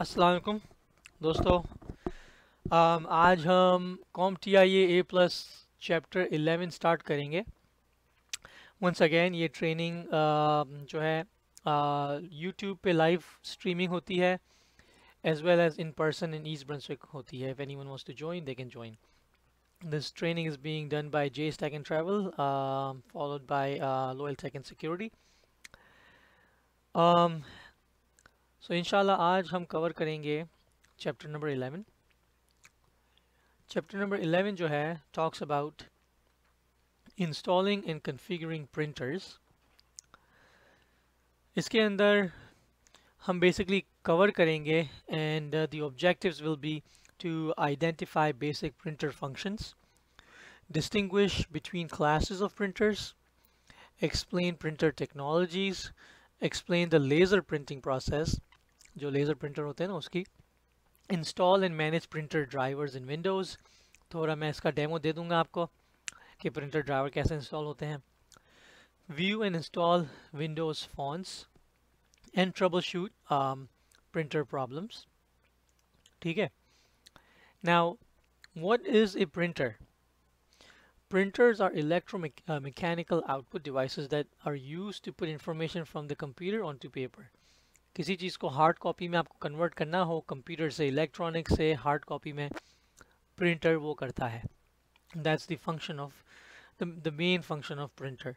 असलकुम दोस्तों um, आज हम com T I A plus chapter 11 start करेंगे वंस अगेन ये ट्रेनिंग uh, जो है यूट्यूब पे लाइव स्ट्रीमिंग होती है as well as in person in East Brunswick होती है if any one wants to join they can join this training is being done by J Stack and travel followed followed loyal uh, and security so so, in आज हम cover करेंगे chapter number eleven chapter number eleven जो है talks about installing and configuring printers इसके अंदर हम basically cover करेंगे and the objectives will be to identify basic printer functions distinguish between classes of printers explain printer technologies explain the laser printing process जो laser printer होते हैं ना उसकी install and manage printer drivers in Windows थोड़ा मैं इसका demo दे दूँगा आपको कि प्रिंटर ड्राइवर कैसे इंस्टॉल होते हैं view and install Windows fonts and trouble शूट printer problems. Okay. Now, what is a printer? Printers are electromechanical uh, output devices that are used to put information from the computer onto paper. किसी चीज़ को hard copy में आपको convert करना हो computer से electronic से hard copy में printer वो करता है that's the function of the main function of printer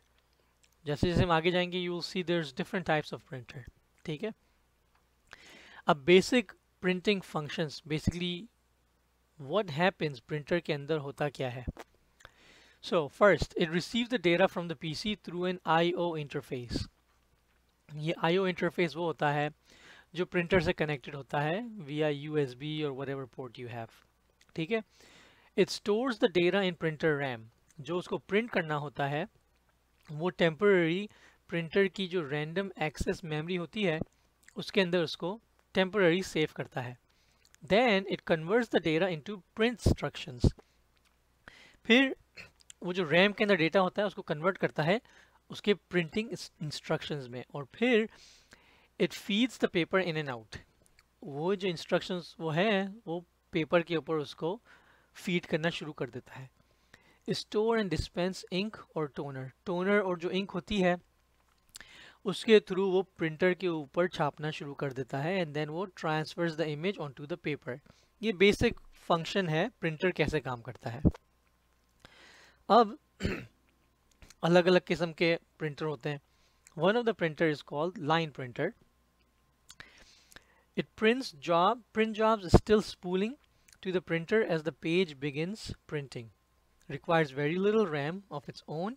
जैसे जैसे हम आगे जाएंगे you see there different types of printer ठीक है अब basic printing functions basically what happens printer के अंदर होता क्या है so first it receive the data from the PC through an IO interface ये आईओ इंटरफेस वो होता है जो प्रिंटर से कनेक्टेड होता है via U S B और whatever port you have ठीक है it stores the data in printer RAM जो उसको प्रिंट करना होता है वो टेम्पररी प्रिंटर की जो रैंडम एक्सेस मेमोरी होती है उसके अंदर उसको टेम्पररी सेव करता है then it converts the data into print instructions फिर वो जो रैम के अंदर डेटा होता है उसको कन्वर्ट करता है उसके प्रिंटिंग इंस्ट्रक्शंस में और फिर it feeds the paper in and out वो जो इंस्ट्रक्शंस वो हैं वो पेपर के ऊपर उसको फीड करना शुरू कर देता है स्टोर एंड डिस्पेंस इंक और टोनर टोनर और जो इंक होती है उसके थ्रू वो प्रिंटर के ऊपर छापना शुरू कर देता है एंड देन वो transfers the image on to the paper ये बेसिक फंक्शन है प्रिंटर कैसे काम करता है अब अलग अलग किस्म के प्रिंटर होते हैं one of the printer is called line printer it prints job print job still spooling to the printer as the page begins printing requires very little RAM of its own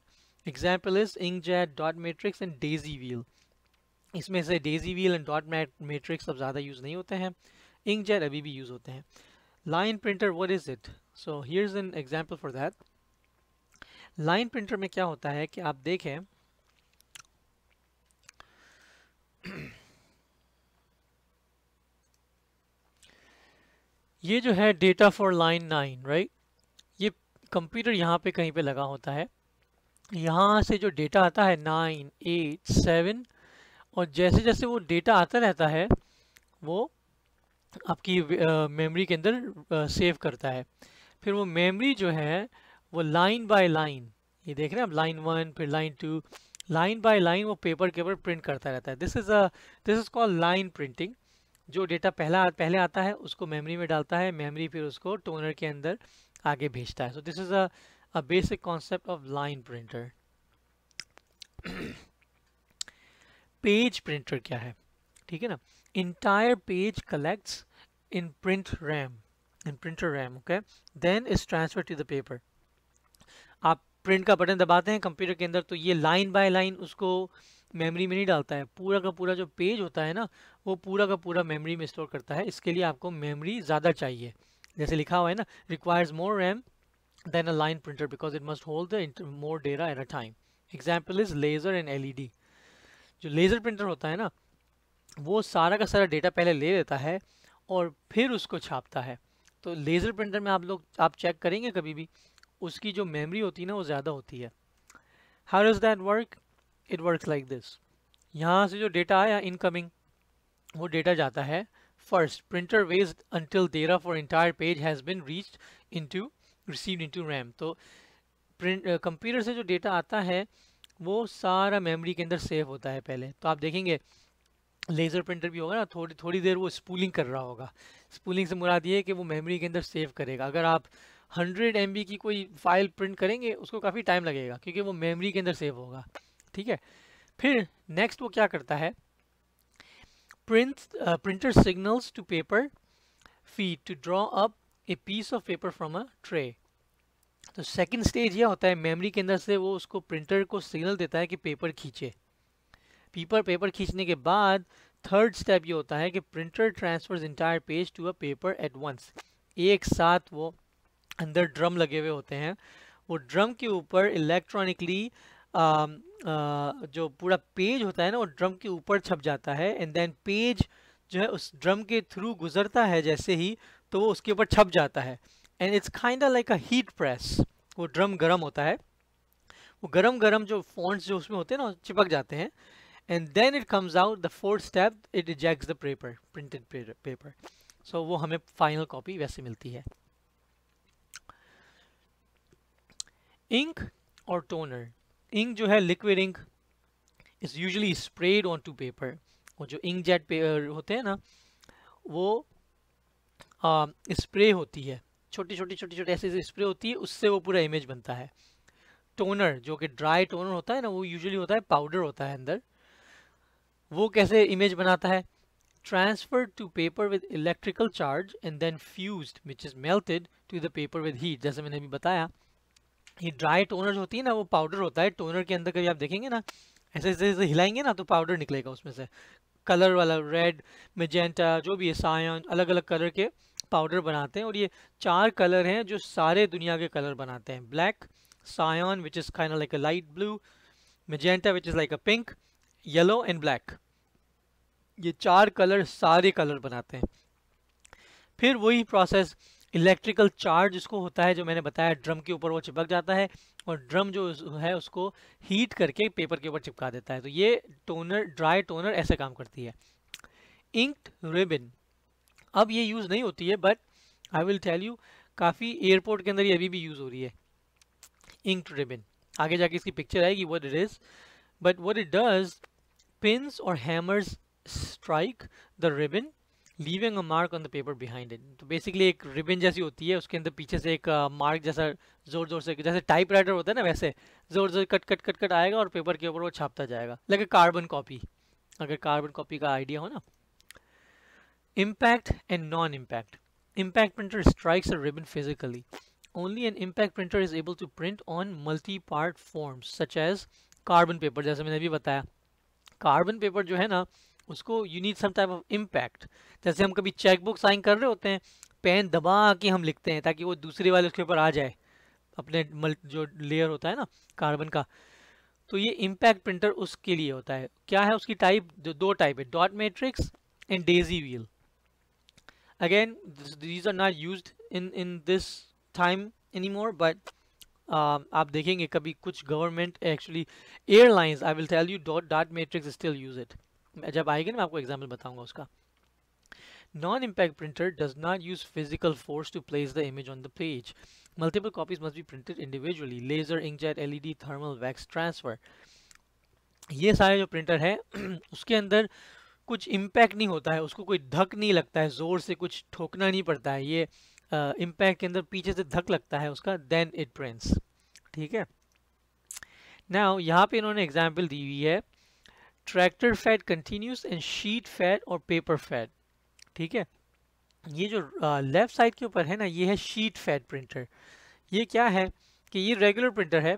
example is ink jet dot matrix and daisy wheel इसमें से daisy wheel and dot matrix अब ज़्यादा use नहीं होते हैं ink jet अभी भी use होते हैं line printer what is it so here is an example for that line printer में क्या होता है कि आप देखें ये जो है data for line nine right ये कंप्यूटर यहाँ पे कहीं पे लगा होता है यहाँ से जो डेटा आता है नाइन एट सेवन और जैसे जैसे वो डेटा आता रहता है वो आपकी मेमोरी के अंदर सेव करता है फिर वो मेमोरी जो है वो लाइन बाय लाइन ये देख रहे हैं आप लाइन वन फिर line two line by line वो पेपर के ऊपर प्रिंट करता रहता है this is a this is call line printing जो डेटा पहला पहले आता है उसको मेमोरी में डालता है मेमोरी फिर उसको टोनर के अंदर आगे भेजता है so this is a basic concept of line printer page printer क्या है ठीक है ना entire page collects in print RAM in printer RAM okay then is transfer to the paper आप प्रिंट का बटन दबाते हैं कंप्यूटर के अंदर तो ये लाइन बाय लाइन उसको मेमोरी में नहीं डालता है पूरा का पूरा जो पेज होता है ना वो पूरा का पूरा मेमोरी में स्टोर करता है इसके लिए आपको मेमोरी ज़्यादा चाहिए जैसे लिखा हुआ है ना requires more RAM than a line printer because it must hold the more data at a time example is laser and L जो लेज़र प्रिंटर होता है ना वो सारा का सारा डेटा पहले ले लेता है और फिर उसको छापता है तो लेज़र प्रिंटर में आप लोग आप चेक करेंगे कभी भी उसकी जो मेमोरी होती है ना वो ज़्यादा होती है how is that work it work like this यहाँ से जो डेटा आया इनकमिंग वो डेटा जाता है फर्स्ट प्रिंटर वेस्ट until data for entire page has been reach in to receive in to RAM तो प्रिंट कंप्यूटर uh, से जो डेटा आता है वो सारा मेमोरी के अंदर सेव होता है पहले तो आप देखेंगे लेज़र प्रिंटर भी होगा ना थोड़ी थोड़ी देर वो स्पूलिंग कर रहा होगा स्पूलिंग से मुराद ये है कि वो मेमोरी के अंदर सेव करेगा अगर आप हंड्रेड एम की कोई फाइल प्रिंट करेंगे उसको काफ़ी टाइम लगेगा क्योंकि वो मेमोरी के अंदर सेव होगा ठीक है फिर नेक्स्ट वो क्या करता है print printer signals to paper feed to draw up a piece of paper from a tray तो सेकंड स्टेज यह होता है मेमोरी के अंदर से वो उसको प्रिंटर को सिग्नल देता है कि पेपर खींचे पेपर पेपर खींचने के बाद थर्ड स्टेप ये होता है कि printer transfers entire page to a paper at once एक साथ वो अंदर ड्रम लगे हुए होते हैं वो ड्रम के ऊपर इलेक्ट्रॉनिकली जो पूरा पेज होता है ना वो ड्रम के ऊपर छप जाता है एंड देन पेज जो है उस ड्रम के थ्रू गुजरता है जैसे ही तो वो उसके ऊपर छप जाता है and it's kind like a heat press वो ड्रम गर्म होता है वो गर्म गर्म जो फॉन्ट्स जो उसमें होते हैं ना चिपक जाते हैं and then it comes out the fourth step it reject the paper printed paper so वो हमें फाइनल कॉपी वैसे मिलती है इंक और टोनर इंक जो है liquid ink is usually spread on to paper और जो इंक जेट पेपर होते हैं ना वो स्प्रे um, होती है छोटी छोटी छोटी छोटी ऐसे स्प्रे होती है उससे वो पूरा इमेज बनता है टोनर जो कि ड्राई टोनर होता है ना वो यूजली होता है पाउडर होता है अंदर वो कैसे इमेज बनाता है transfer to paper with electrical charge and then fuse which is melted to the paper with heat जैसे मैंने अभी बताया ये ड्राई टोनर होती है ना वो पाउडर होता है टोनर के अंदर कभी आप देखेंगे ना ऐसे ऐसे ऐसे हिलाएंगे ना तो पाउडर निकलेगा उसमें से कलर वाला रेड मेजेंटा जो भी है सायन अलग अलग कलर के पाउडर बनाते हैं और ये चार कलर हैं जो सारे दुनिया के कलर बनाते हैं black cyan which is kind like a light blue magenta which is like a pink yellow and black ये चार कलर सारे कलर बनाते हैं फिर वही प्रोसेस इलेक्ट्रिकल चार्ज इसको होता है जो मैंने बताया ड्रम के ऊपर वो चिपक जाता है और ड्रम जो है उसको हीट करके पेपर के ऊपर चिपका देता है तो ये टोनर ड्राई टोनर ऐसे काम करती है इंक्ड रिबिन अब ये यूज़ नहीं होती है but I will tell you काफ़ी एयरपोर्ट के अंदर ये अभी भी यूज़ हो रही है इंक्ड रिबिन आगे जाके इसकी पिक्चर आएगी what it is but what it does pins और hammers strike the ribbon leaving a mark on the paper behind it तो बेसिकली एक रिबन जैसी होती है उसके अंदर पीछे से एक मार्क uh, जैसा जोर जोर से जैसे टाइप राइटर होता है ना वैसे जोर जोर कट कट कट कट आएगा और पेपर के ऊपर वो छापता जाएगा लगे कार्बन कॉपी अगर कार्बन कॉपी का आइडिया हो ना impact and non impact impact printer strikes a ribbon physically only an impact printer is able to print on multi part forms such as carbon paper जैसे मैंने अभी बताया carbon paper जो है ना उसको you need some type of impact जैसे हम कभी चेकबुक साइन कर रहे होते हैं पेन दबा के हम लिखते हैं ताकि वो दूसरे वाले उसके ऊपर आ जाए अपने जो लेयर होता है ना कार्बन का तो ये इम्पैक्ट प्रिंटर उसके लिए होता है क्या है उसकी टाइप दो टाइप है dot matrix and daisy wheel again these are not use in in this time any more but आप देखेंगे कभी कुछ government actually airlines I will tell you dot dot matrix still use it जब आएगी ना मैं आपको एग्जाम्पल बताऊंगा उसका non impact printer does not use physical force to place the image on the page multiple copies must be printed individually laser inkjet L thermal wax transfer ये सारे जो प्रिंटर है उसके अंदर कुछ इम्पैक्ट नहीं होता है उसको कोई धक नहीं लगता है जोर से कुछ ठोकना नहीं पड़ता है ये इम्पैक्ट uh, के अंदर पीछे से धक लगता है उसका देन इट प्रिंट्स ठीक है नाउ यहाँ पे इन्होंने एग्जाम्पल दी हुई है tractor feed continuous and sheet feed और पेपर फैट ठीक है ये जो लेफ़्ट साइड के ऊपर है ना ये है शीट फैट प्रिंटर ये क्या है कि ये रेगुलर प्रिंटर है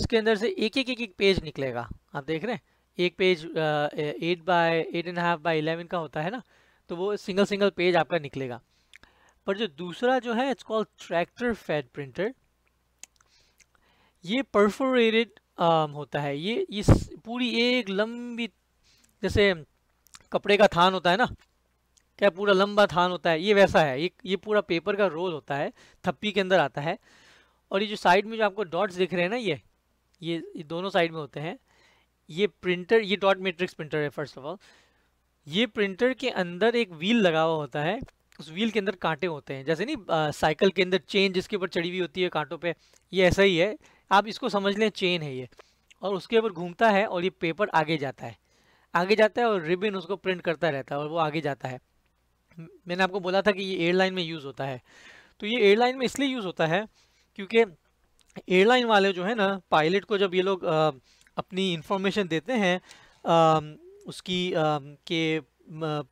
इसके अंदर से एक एक एक एक पेज निकलेगा आप देख रहे हैं एक page eight by eight and half by eleven का होता है ना तो वो सिंगल सिंगल पेज आपका निकलेगा पर जो दूसरा जो है it's called tractor feed printer ये परफोरेटेड होता है ये इस पूरी एक लंबी जैसे कपड़े का थान होता है ना क्या पूरा लंबा थान होता है ये वैसा है ये ये पूरा पेपर का रोल होता है थप्पी के अंदर आता है और ये जो साइड में जो आपको डॉट्स दिख रहे हैं ना ये ये, दोनों साइड में होते हैं ये प्रिंटर ये डॉट मेट्रिक्स प्रिंटर है फर्स्ट ऑफ ऑल ये प्रिंटर के अंदर एक व्हील लगा हुआ होता है उस व्हील के अंदर कांटे होते हैं जैसे नहीं साइकिल के अंदर चेन जिसके ऊपर चढ़ी हुई होती है कांटों पे ये ऐसा ही है आप इसको समझ लें चेन है ये और उसके ऊपर घूमता है और ये पेपर आगे जाता है आगे जाता है और रिबिन उसको प्रिंट करता रहता है और वो आगे जाता है मैंने आपको बोला था कि ये एयरलाइन में यूज़ होता है तो ये एयरलाइन में इसलिए यूज़ होता है क्योंकि एयरलाइन वाले जो है ना पायलट को जब ये लोग अपनी इंफॉर्मेशन देते हैं उसकी के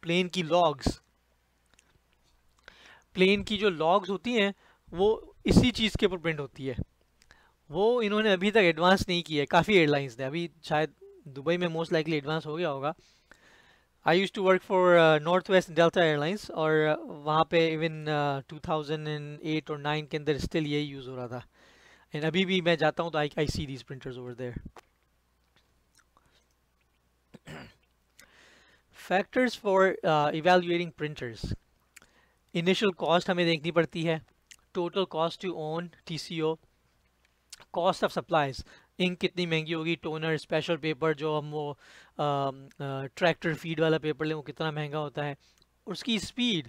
प्लेन की लॉग्स प्लेन की जो लॉग्स होती हैं वो इसी चीज़ के ऊपर प्रिंट होती है वो इन्होंने अभी तक एडवांस नहीं किया है काफ़ी एयरलाइंस ने अभी शायद दुबई में मोस्ट लाइकली एडवांस हो गया होगा I used to work for North West Delta Airlines और uh, वहाँ पे even two thousand and eight और नाइन के अंदर स्टिल यही यूज़ हो रहा था एंड अभी भी मैं जाता हूँ तो I I see these printers over there factors for evaluating printers initial cost हमें देखनी पड़ती है total cost to own T C O cost of supplies ink कितनी महंगी होगी टोनर स्पेशल पेपर जो हम वो ट्रैक्टर फीड वाला पेपर लें वो कितना महंगा होता है उसकी speed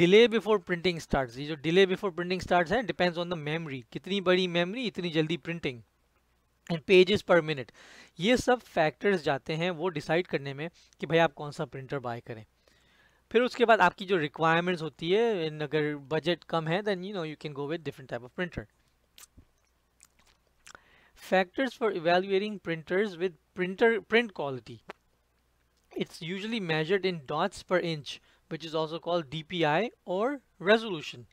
delay before printing start ये जो डिले बिफोर प्रिंटिंग स्टार्ट है डिपेंड्स ऑन द मेमरी कितनी बड़ी मेमरी इतनी जल्दी printing and pages per minute ये सब फैक्टर्स जाते हैं वो डिसाइड करने में कि भाई आप कौन सा प्रिंटर बाय करें फिर उसके बाद आपकी जो रिक्वायरमेंट्स होती है अगर बजट कम है then you know you can go with different type of printer Factors for evaluating printers with printer print quality. It's usually measured in dots per inch, which is also called DPI or resolution.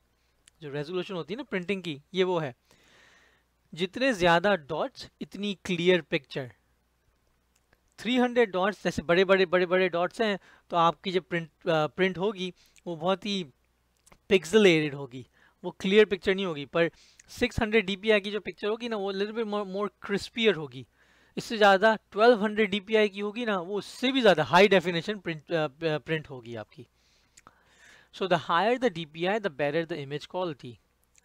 jo resolution hoti hai na printing ki ye wo hai jitne zyada dots itni clear picture 300 dots जैसे बड़े बड़े बड़े बड़े dots हैं तो आपकी जब print आ, print होगी वो बहुत ही पिक्सलेटेड होगी वो क्लियर पिक्चर नहीं होगी पर 600 हंड्रेड की जो पिक्चर होगी ना वो लिटिल बिट मोर क्रिस्पियर होगी इससे ज़्यादा 1200 हंड्रेड की होगी ना वो उससे भी ज़्यादा हाई डेफिनेशन प्रिंट प्रिंट होगी आपकी so the higher the D P I the better the image quality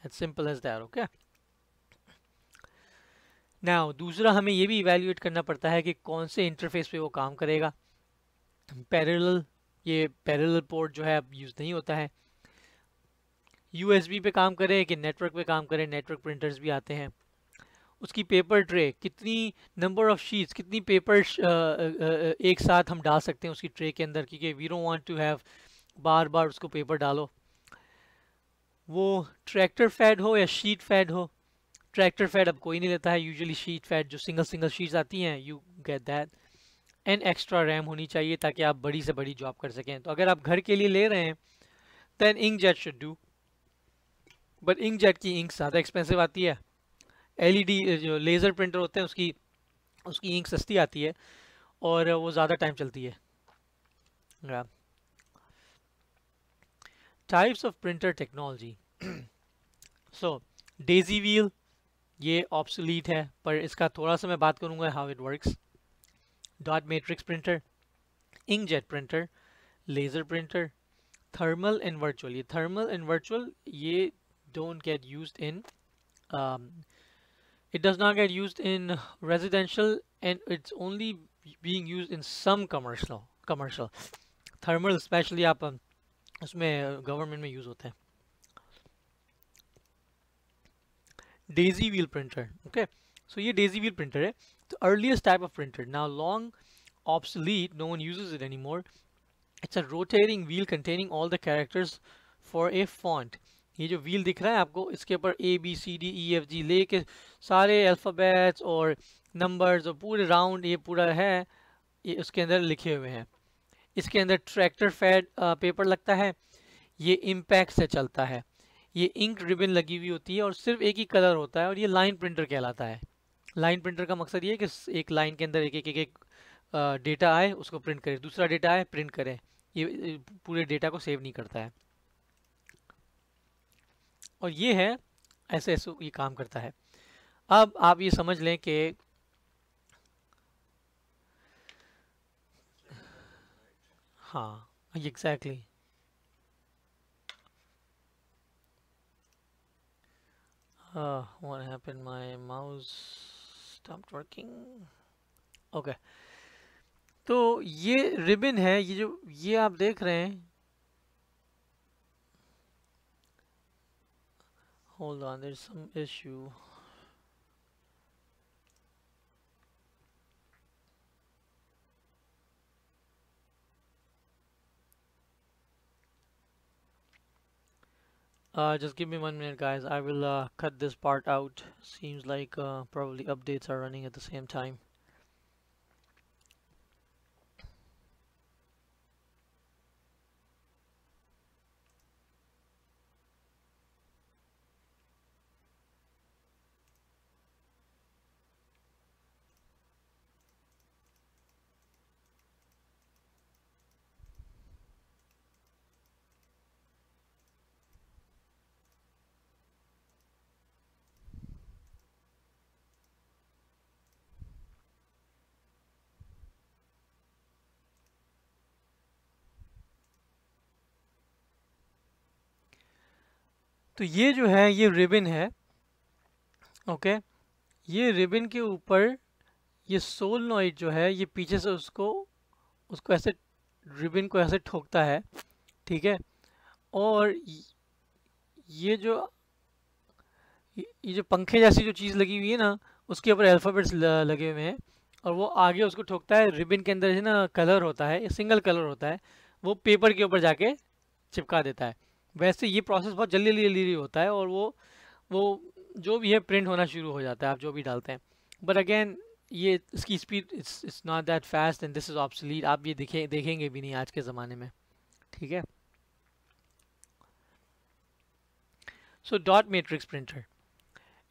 at simple as there okay now दूसरा हमें ये भी इवेल्यूएट करना पड़ता है कि कौन से इंटरफेस पे वो काम करेगा पैरेलल ये पैरेलल पोर्ट जो है अब यूज़ नहीं होता है बी पे काम करे कि नेटवर्क पे काम करे नेटवर्क प्रिंटर्स भी आते हैं उसकी पेपर ट्रे कितनी नंबर ऑफ़ शीट्स कितनी पेपर एक साथ हम डाल सकते हैं उसकी ट्रे के अंदर क्योंकि we don't want to have बार बार उसको पेपर डालो वो ट्रैक्टर फैड हो या शीट फैड हो ट्रैक्टर फैड अब कोई नहीं लेता है यूजुअली शीट फैड जो सिंगल सिंगल शीट्स आती हैं you get that and extra RAM होनी चाहिए ताकि आप बड़ी से बड़ी जॉब कर सकें तो अगर आप घर के लिए ले रहे हैं than ink jet should do but ink jet की इंक ज़्यादा एक्सपेंसिव आती है एलईडी e जो लेज़र प्रिंटर होते हैं उसकी उसकी इंक सस्ती आती है और वो ज़्यादा टाइम चलती है types of printer technology so daisy wheel ये ऑप्सलीट है पर इसका थोड़ा सा मैं बात करूँगा how it works dot matrix printer inkjet printer laser printer thermal and virtual ये थर्मल एंड वर्चुअल ये don't get used in um, it does not get used in residential and it's only being used in some commercial commercial thermal especially up um, उसमें uh, government में use होते हैं daisy wheel printer okay so ये daisy wheel printer है the earliest type of printer now long obsolete no one uses it anymore it's a rotating wheel containing all the characters for a font ये जो wheel दिख रहा है आपको इसके ऊपर A B C D E F G ले के सारे अल्फ़ाबेट्स और नंबर्स और पूरे राउंड ये पूरा है ये उसके अंदर लिखे हुए हैं इसके अंदर ट्रैक्टर फैड पेपर लगता है ये इम्पैक्ट से चलता है ये इंक रिबन लगी हुई होती है और सिर्फ एक ही कलर होता है और ये लाइन प्रिंटर कहलाता है लाइन प्रिंटर का मकसद ये है कि एक लाइन के अंदर एक एक एक, एक डेटा आए उसको प्रिंट करें दूसरा डेटा आए प्रिंट करें ये पूरे डेटा को सेव नहीं करता है और ये है ऐसे ऐसे ये काम करता है अब आप ये समझ लें कि हाँ exactly exactly. uh, what happened my mouse stopped तो ये रिबिन है ये जो ये आप देख रहे हैं Hold on, there's some issue. Uh, just give me one minute guys, I will uh, cut this part out. Seems like uh, probably updates are running at the same time. तो ये जो है ये रिबन है okay ये ribbon के ऊपर ये सोल नॉइड जो है ये पीछे से उसको उसको ऐसे रिबन को ऐसे ठोकता है ठीक है और ये जो ये जो पंखे जैसी जो चीज़ लगी हुई है ना उसके ऊपर अल्फ़ाबेट्स लगे हुए हैं और वो आगे उसको ठोकता है रिबन के अंदर है ना कलर होता है सिंगल कलर होता है वो पेपर के ऊपर जाके चिपका देता है वैसे ये प्रोसेस बहुत जल्दी जल्दी जल्दी होता है और वो वो जो भी है प्रिंट होना शुरू हो जाता है आप जो भी डालते हैं बट अगेन ये इसकी speed it's not that fast and this is obsolete आप ये देखें देखेंगे भी नहीं आज के ज़माने में ठीक है so dot matrix printer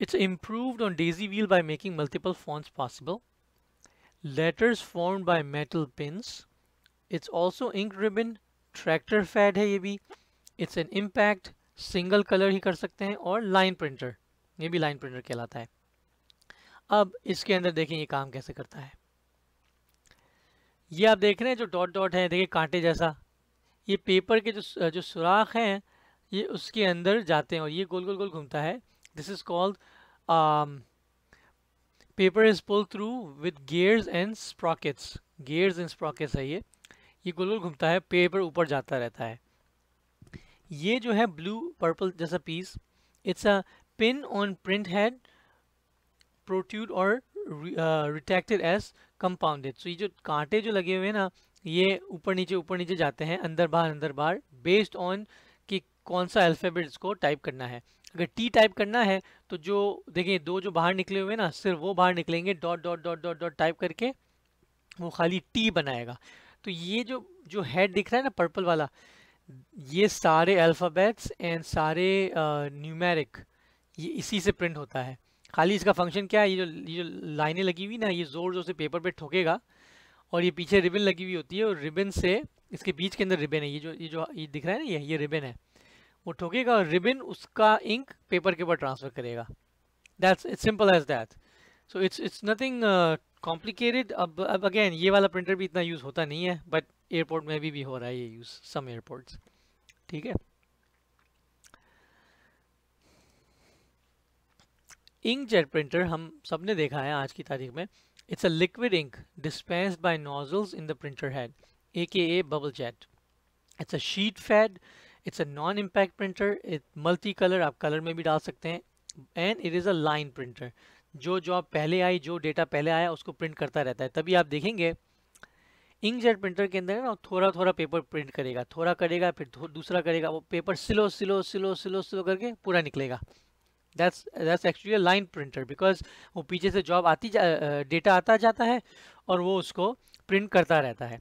it's improve on daisy wheel by making multiple fonts possible letters form by metal pin it's also ink ribbon tractor feed है ये भी it's an impact single colour ही कर सकते हैं और लाइन प्रिंटर ये भी लाइन प्रिंटर कहलाता है अब इसके अंदर देखें ये काम कैसे करता है ये आप देख रहे हैं जो डॉट डॉट है देखिए कांटे जैसा ये पेपर के जो जो सुराख हैं ये उसके अंदर जाते हैं और ये गोल गोल गोल घूमता है this is called paper is pull through with gears and sprockets gears and sprockets है ये ये गोल गोल घूमता है पेपर ऊपर जाता रहता है ये जो है ब्लू पर्पल जैसा piece it's a pin on print head protrude और रिटेक्टेड एज कंपाउंडेड सो ये जो कांटे जो लगे हुए हैं ना ये ऊपर नीचे ऊपर नीचे जाते हैं अंदर बाहर अंदर बाहर बेस्ड ऑन कि कौन सा अल्फ़ाबेट इसको टाइप करना है अगर टी टाइप करना है तो जो देखिए दो जो बाहर निकले हुए हैं ना सिर्फ वो बाहर निकलेंगे dot dot dot dot dot type करके वो खाली टी बनाएगा तो ये जो जो हेड दिख रहा है ना पर्पल वाला ये सारे अल्फ़ाबेट्स एंड सारे न्यूमेरिक ये इसी से प्रिंट होता है खाली इसका फंक्शन क्या है ये जो ये जो लाइनें लगी हुई ना ये ज़ोर ज़ोर से पेपर पे ठोकेगा और ये पीछे रिबन लगी हुई होती है और रिबन से इसके बीच के अंदर रिबन है ये जो ये जो ये दिख रहा है ना ये ये रिबन है वो ठोकेगा और रिबन उसका इंक पेपर के ऊपर ट्रांसफ़र करेगा that's it's simple as that so it's it's nothing complicated अब अब अगेन ये वाला प्रिंटर भी इतना यूज़ होता नहीं है बट एयरपोर्ट में भी, भी हो रहा है ये यूज सम एयरपोर्ट्स ठीक है इंक जेट प्रिंटर हम सबने देखा है आज की तारीख में it's a liquid ink dispense by nozzles in the printer head A K A bubble jet it's a sheet feed it's a non impact printer it multi colour आप colour में भी डाल सकते हैं and it is a line printer जो जो आप पहले आई जो डेटा पहले आया उसको प्रिंट करता रहता है तभी आप देखेंगे इंक इंकजेट प्रिंटर के अंदर ना थोड़ा थोड़ा पेपर प्रिंट करेगा थोड़ा करेगा फिर दूसरा करेगा वो paper slow slow slow slow slow करके पूरा निकलेगा that's that's actually line printer because वो पीछे से जॉब आती जा, uh, आता जाता है और वो उसको प्रिंट करता रहता है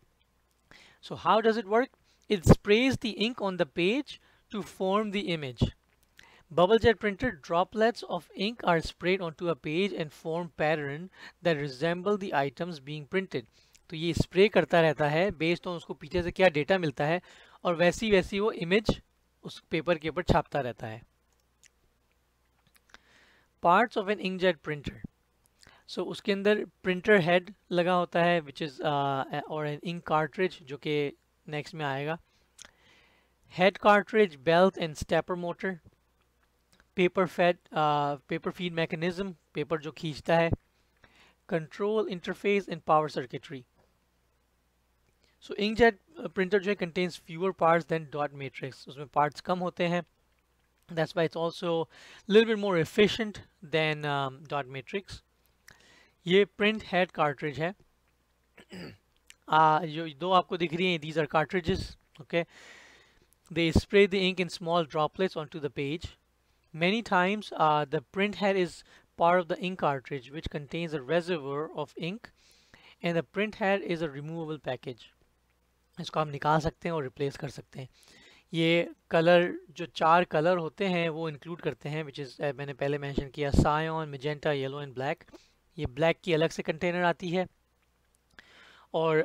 so how does it work it sprays the ink on the page to form the image bubble jet printer droplets of ink are spread on to a page and form pattern that resemble the items being printed तो ये spray करता रहता है based on उसको पीछे से क्या data मिलता है और वैसी वैसी वो इमेज उस पेपर के ऊपर छापता रहता है parts of an inkjet printer so उसके अंदर प्रिंटर हेड लगा होता है विच इज़ और एन इंक कार्ट्रिज जो कि नेक्स्ट में आएगा head cartridge belt and stepper motor paper fed paper feed mechanism paper जो खींचता है control interface and power circuitry So inkjet uh, printer contains fewer parts than dot matrix. Those parts come. Parts कम होते that's why it's also a little bit more efficient than um, dot matrix ये print head cartridge है uh, जो दो these are cartridges okay they spray the ink in small droplets onto the page many times uh, the print head is part of the ink cartridge which contains a reservoir of ink and the print head is a removable package इसको हम निकाल सकते हैं और replace कर सकते हैं ये कलर जो चार कलर होते हैं वो इंक्लूड करते हैं विच इज़ मैंने पहले मेंशन किया cyan magenta yellow and black ये ब्लैक की अलग से कंटेनर आती है और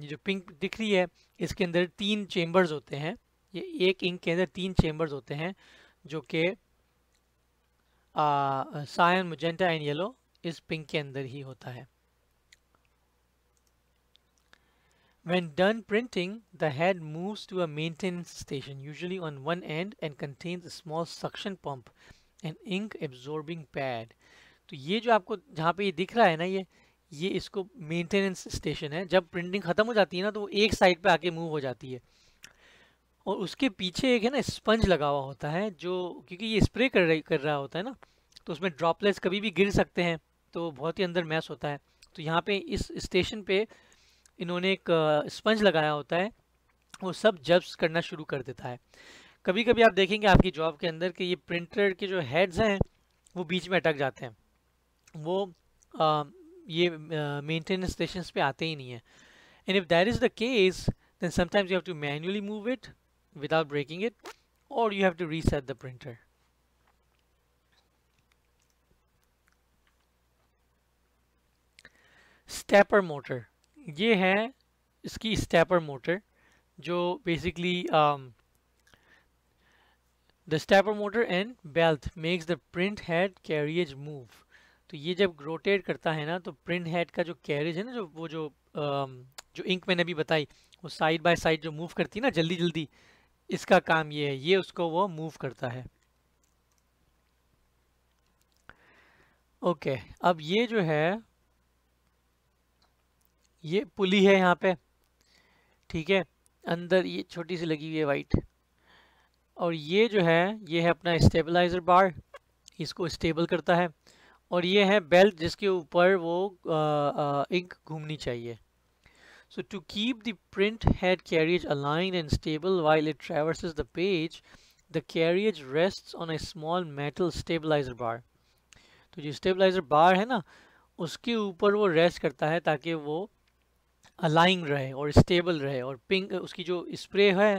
ये जो पिंक दिख रही है इसके अंदर तीन चेम्बर्स होते हैं ये एक इंक के अंदर तीन चेम्बर्स होते हैं जो कि सायन मजेंटा एंड येलो इस पिंक के अंदर ही होता है When done printing, the head moves to a maintenance station, usually on one end and contains a small suction pump and ink absorbing pad. तो ये जो आपको जहाँ पे ये दिख रहा है ना ये ये इसको मेंटेनेंस स्टेशन है जब प्रिंटिंग ख़त्म हो जाती है ना तो वो एक साइड पे आके मूव हो जाती है और उसके पीछे एक है ना स्पंज लगा हुआ होता है जो क्योंकि ये स्प्रे कर रही कर रहा होता है ना तो उसमें ड्रॉपलेट्स कभी भी गिर सकते हैं तो बहुत ही अंदर मैस होता है तो यहाँ पे इस स्टेशन पे इन्होंने एक स्पंज लगाया होता है वो सब जब्स करना शुरू कर देता है कभी कभी आप देखेंगे आपकी जॉब के अंदर कि ये प्रिंटर के जो हेड्स हैं वो बीच में अटक जाते हैं वो आ, ये मेंटेनेंस स्टेशन पे आते ही नहीं है and if that is the case then sometimes you have to manually move it without breaking it और you have to reset the printer stepper motor ये है इसकी स्टेपर मोटर जो basically the stepper motor and belt makes the print head carriage move तो ये जब rotate करता है ना तो प्रिंट हेड का जो कैरिज है ना जो वो जो um, जो इंक मैंने अभी बताई वो साइड बाय साइड जो मूव करती है ना जल्दी जल्दी इसका काम ये है ये उसको वो मूव करता है ओके okay, अब ये जो है ये पुली है यहाँ पे ठीक है अंदर ये छोटी सी लगी हुई है वाइट और ये जो है ये है अपना स्टेबलाइजर बार इसको स्टेबल करता है और ये है बेल्ट जिसके ऊपर वो इंक घूमनी चाहिए so to keep the print head carriage align and stable while it traverse the page the carriage rest on a small metal stabilizer bar तो जो स्टेबलाइजर बार है ना उसके ऊपर वो रेस्ट करता है ताकि वो अलाइंग रहे और स्टेबल रहे और पिंक उसकी जो स्प्रे है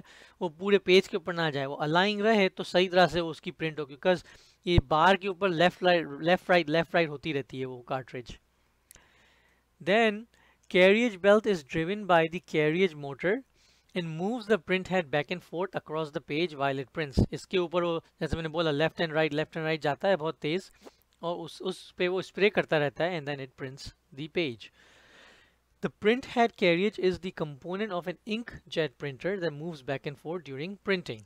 वो पूरे पेज के ऊपर ना जाए वो अलाइंग रहे तो सही तरह से उसकी प्रिंट हो बिकॉज ये बार के ऊपर left right left right left right होती रहती है वो cartridge then carriage belt is driven by the carriage motor and moves the print head back and forth across the page while it prints इसके ऊपर वो जैसे मैंने बोला left and right left and right जाता है बहुत तेज और उस उस पे वो स्प्रे करता रहता है and then it prints the page The print head carriage is the component of an inkjet printer that moves back and forth during printing.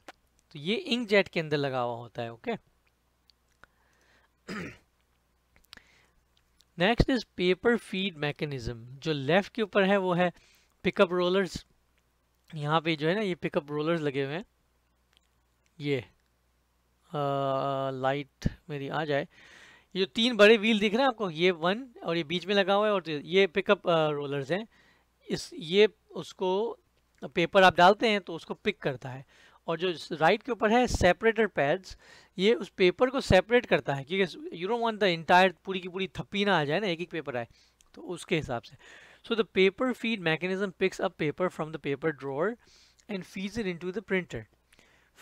तो ये inkjet के अंदर लगा हुआ होता है okay next is paper feed mechanism जो left के ऊपर है वो है पिकअप रोलर्स यहाँ पे जो है ना ये पिकअप रोलर्स लगे हुए हैं ये आ, लाइट मेरी आ जाए ये तीन बड़े व्हील दिख रहे हैं आपको ये वन और ये बीच में लगा हुआ है और ये पिकअप रोलर्स uh, हैं इस ये उसको पेपर uh, आप डालते हैं तो उसको पिक करता है और जो राइट के ऊपर है सेपरेटर पैड्स ये उस पेपर को सेपरेट करता है क्योंकि you don't want the entire पूरी की पूरी थप्पी ना आ जाए ना एक एक पेपर आए तो उसके हिसाब से so the paper feed mechanism picks up paper from the paper drawer and feeds it into the printer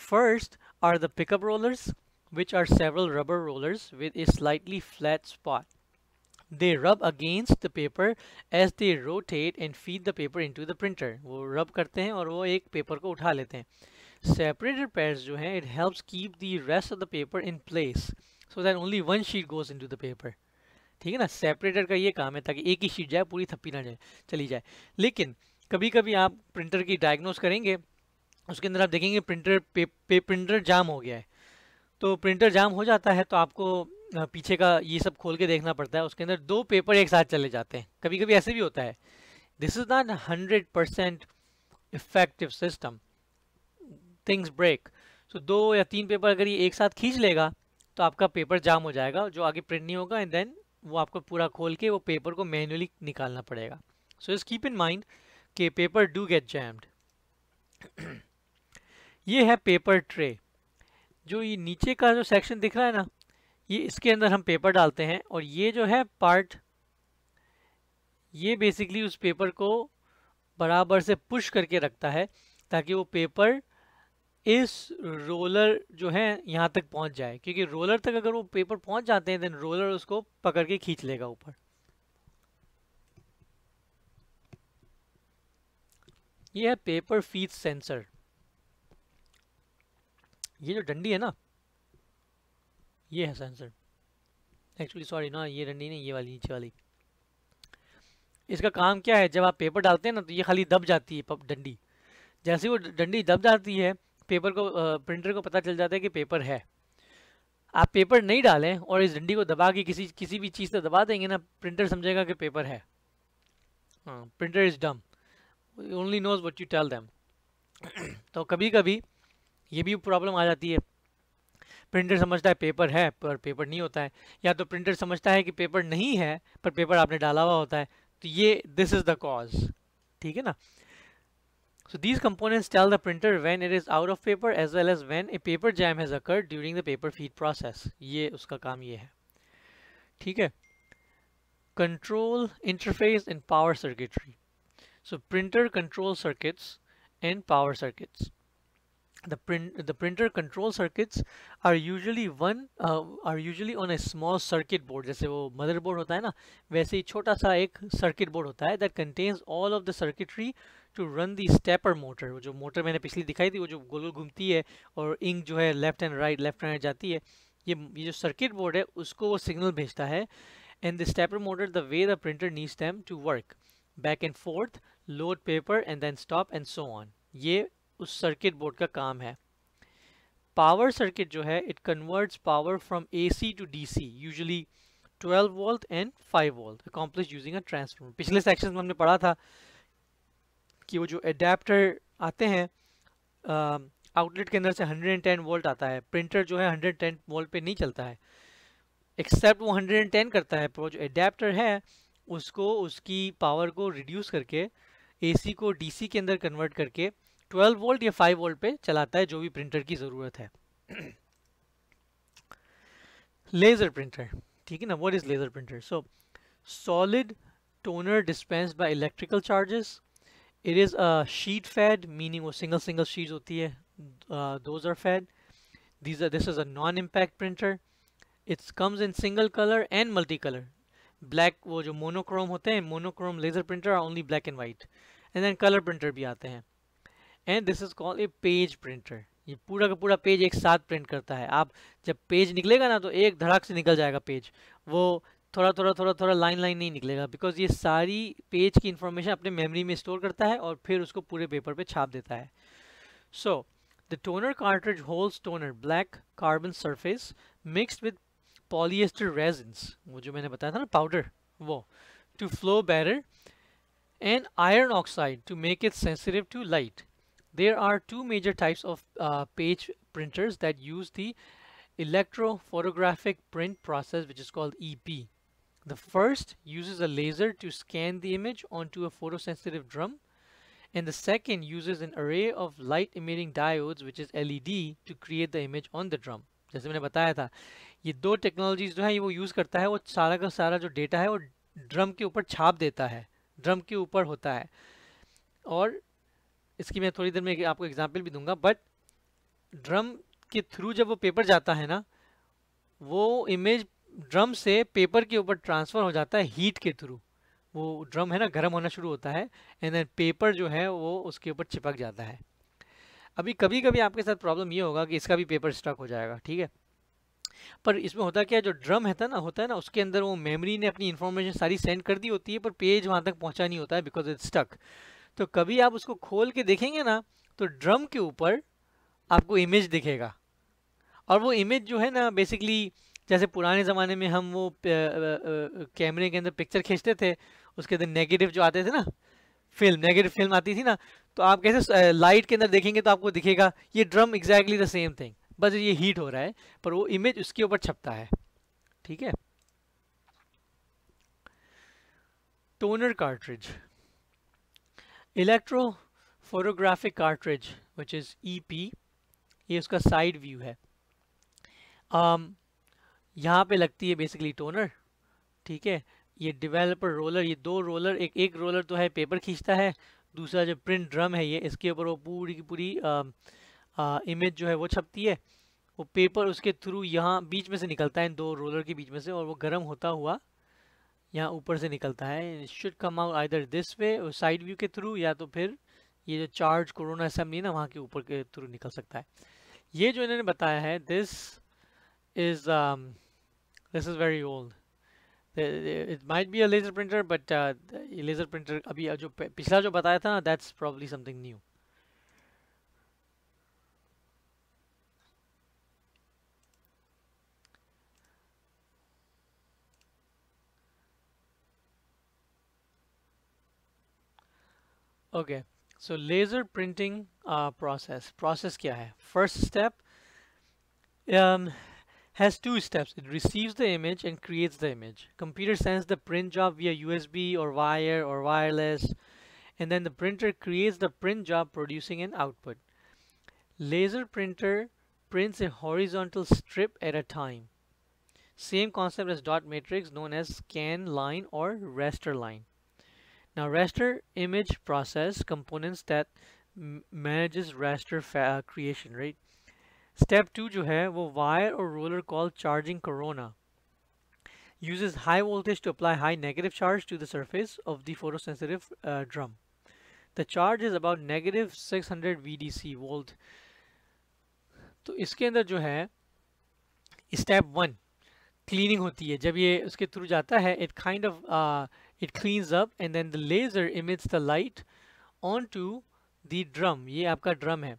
first are the pickup rollers which are several rubber rollers with a slightly flat spot. They rub against the paper as they rotate and feed the paper into the printer. वो rub करते हैं और वो एक paper को उठा लेते हैं. Separator pairs जो हैं, it helps keep the rest of the paper in place so that only one sheet goes into the paper. ठीक है ना Separator का ये काम है ताकि एक ही sheet जाए पूरी थप्पी ना जाए चली जाए लेकिन कभी कभी आप printer की diagnose करेंगे उसके अंदर आप देखेंगे printer paper printer jam हो गया है तो प्रिंटर जाम हो जाता है तो आपको पीछे का ये सब खोल के देखना पड़ता है उसके अंदर दो पेपर एक साथ चले जाते हैं कभी कभी ऐसे भी होता है this is not hundred percent effective system things break so दो या तीन पेपर अगर ये एक साथ खींच लेगा तो आपका पेपर जाम हो जाएगा जो आगे प्रिंट नहीं होगा एंड देन वो आपको पूरा खोल के वो पेपर को मैनुअली निकालना पड़ेगा सो इस कीप इन माइंड कि पेपर डू गेट जैम्ड ये है पेपर ट्रे जो ये नीचे का जो सेक्शन दिख रहा है ना ये इसके अंदर हम पेपर डालते हैं और ये जो है पार्ट ये बेसिकली उस पेपर को बराबर से पुश करके रखता है ताकि वो पेपर इस रोलर जो है यहाँ तक पहुँच जाए क्योंकि रोलर तक अगर वो पेपर पहुँच जाते हैं देन रोलर उसको पकड़ के खींच लेगा ऊपर यह है पेपर फीड सेंसर ये जो डंडी है ना ये है सेंसर एक्चुअली सॉरी ना ये डंडी नहीं ये वाली नीचे वाली इसका काम क्या है जब आप पेपर डालते हैं ना तो ये खाली दब जाती है डंडी जैसे वो डंडी दब जाती है पेपर को प्रिंटर को पता चल जाता है कि पेपर है आप पेपर नहीं डालें और इस डंडी को दबा के किसी किसी भी चीज़ से दबा देंगे ना प्रिंटर समझेगा कि पेपर है हाँ printer is dumb only knows what you tell them तो कभी कभी ये भी प्रॉब्लम आ जाती है प्रिंटर समझता है पेपर है पर पेपर नहीं होता है या तो प्रिंटर समझता है कि पेपर नहीं है पर पेपर आपने डाला हुआ होता है तो ये दिस इज़ द कॉज ठीक है ना so these components tell the printer when it is out of paper as well as when a paper jam has occur during the paper feed process ये उसका काम ये है ठीक है control interface in power circuitry so printer control circuits and power circuits the print the printer control circuits are usually one uh, are usually on a small circuit board jaise wo motherboard hota hai na waise hi छोटा sa ek circuit board hota hai that contains all of the circuitry to run the stepper motor wo jo motor maine pichli dikhai thi wo jo gol gol ghumti hai aur ink jo hai left and right left and right जाती hai ye ye jo circuit board hai usko wo signal bhejta hai and the stepper motor the way the printer needs them to work back and forth load paper and then stop and so on ये उस circuit board का काम है power circuit जो है it converts power from AC to DC usually 12 volt and 5 volt accomplish using a transformer पिछले section में हमने पढ़ा था कि वो जो एडेप्टर आते हैं आउटलेट के अंदर से 110 वोल्ट आता है प्रिंटर जो है 110 वोल्ट पे नहीं चलता है एक्सेप्ट वो 110 करता है पर जो एडेप्टर है उसको उसकी पावर को रिड्यूस करके एसी को डीसी के अंदर कन्वर्ट करके 12 वोल्ट या 5 वोल्ट पे चलाता है जो भी प्रिंटर की ज़रूरत है लेज़र प्रिंटर ठीक है ना what is laser printer so solid toner dispense by electrical charges it is a sheet fed meaning वो सिंगल सिंगल शीट होती है those are fed this this is a non impact printer it's comes in single colour and multi colour black वो जो monochrome होते हैं monochrome laser printer are only black and white and then colour printer भी आते हैं and this is called a page printer ये पूरा का पूरा पेज एक साथ प्रिंट करता है आप जब पेज निकलेगा ना तो एक धड़ाक से निकल जाएगा पेज वो थोड़ा थोड़ा थोड़ा थोड़ा लाइन लाइन नहीं निकलेगा बिकॉज ये सारी पेज की इन्फॉर्मेशन अपने मेमोरी में स्टोर करता है और फिर उसको पूरे पेपर पे छाप देता है so the toner cartridge holds toner black carbon surface mixed with polyester resins वो जो मैंने बताया था ना पाउडर वो to flow barrier and iron oxide to make it sensitive to light There are two major types of uh, page printers that use the electrophotographic print process, which is called EP. The first uses a laser to scan the image onto a photosensitive drum, and the second uses an array of light emitting diodes, which is LED, to create the image on the drum. जैसे मैंने बताया था ये दो technologies जो है वो use करता है वो सारा का सारा जो डेटा है वो ड्रम के ऊपर छाप देता है ड्रम के ऊपर होता है और इसकी मैं थोड़ी देर में आपको एग्जाम्पल भी दूंगा बट ड्रम के थ्रू जब वो पेपर जाता है ना वो इमेज ड्रम से पेपर के ऊपर ट्रांसफ़र हो जाता है हीट के थ्रू वो ड्रम है ना गर्म होना शुरू होता है एंड देन पेपर जो है वो उसके ऊपर चिपक जाता है अभी कभी कभी आपके साथ प्रॉब्लम ये होगा कि इसका भी पेपर स्टक हो जाएगा ठीक है पर इसमें होता क्या है जो ड्रम है ना होता है ना उसके अंदर वो मेमोरी ने अपनी इन्फॉर्मेशन सारी सेंड कर दी होती है पर पेज वहाँ तक पहुँचा नहीं होता है बिकॉज इट स्टक तो कभी आप उसको खोल के देखेंगे ना तो ड्रम के ऊपर आपको इमेज दिखेगा और वो इमेज जो है ना बेसिकली जैसे पुराने ज़माने में हम वो कैमरे के अंदर पिक्चर खींचते थे उसके अंदर नेगेटिव जो आते थे ना फिल्म नेगेटिव फिल्म आती थी ना तो आप कैसे लाइट के अंदर देखेंगे तो आपको दिखेगा ये drum exactly the same thing बस ये हीट हो रहा है पर वो इमेज उसके ऊपर छपता है ठीक है toner cartridge electrophotographic cartridge which is E P ये उसका साइड व्यू है um, यहाँ पे लगती है बेसिकली टोनर ठीक है ये डिवेलपर रोलर ये दो रोलर एक एक रोलर तो है पेपर खींचता है दूसरा जो प्रिंट ड्रम है ये इसके ऊपर वो पूरी की पूरी इमेज um, uh, जो है वो छपती है वो पेपर उसके थ्रू यहाँ बीच में से निकलता है इन दो रोलर के बीच में से और वो गर्म होता हुआ यहाँ ऊपर से निकलता है should come out either this way और साइड व्यू के थ्रू या तो फिर ये जो चार्ज कोरोना असेंबली ना वहाँ के ऊपर के थ्रू निकल सकता है ये जो इन्होंने बताया है this is this is very old it might be a laser printer but laser printer अभी uh, जो पिछला जो बताया था ना that's probably something new Okay, so laser printing uh, process. Process kya hai? First step um, has two steps. It receives the image and creates the image. Computer sends the print job via USB or wire or wireless. And then the printer creates the print job producing an output. Laser printer prints a horizontal strip at a time. Same concept as dot matrix known as scan line or raster line. Now raster image process components that manages raster uh, creation, right? Step two जो है वो wire or roller called charging corona uses high voltage to apply high negative charge to the surface of the photosensitive uh, drum. The charge is about negative 600 VDC volt. तो इसके अंदर जो है step one cleaning होती है जब ये उसके थ्रू जाता है it kind of it cleans up and then the laser emits the light onto the drum ये आपका drum है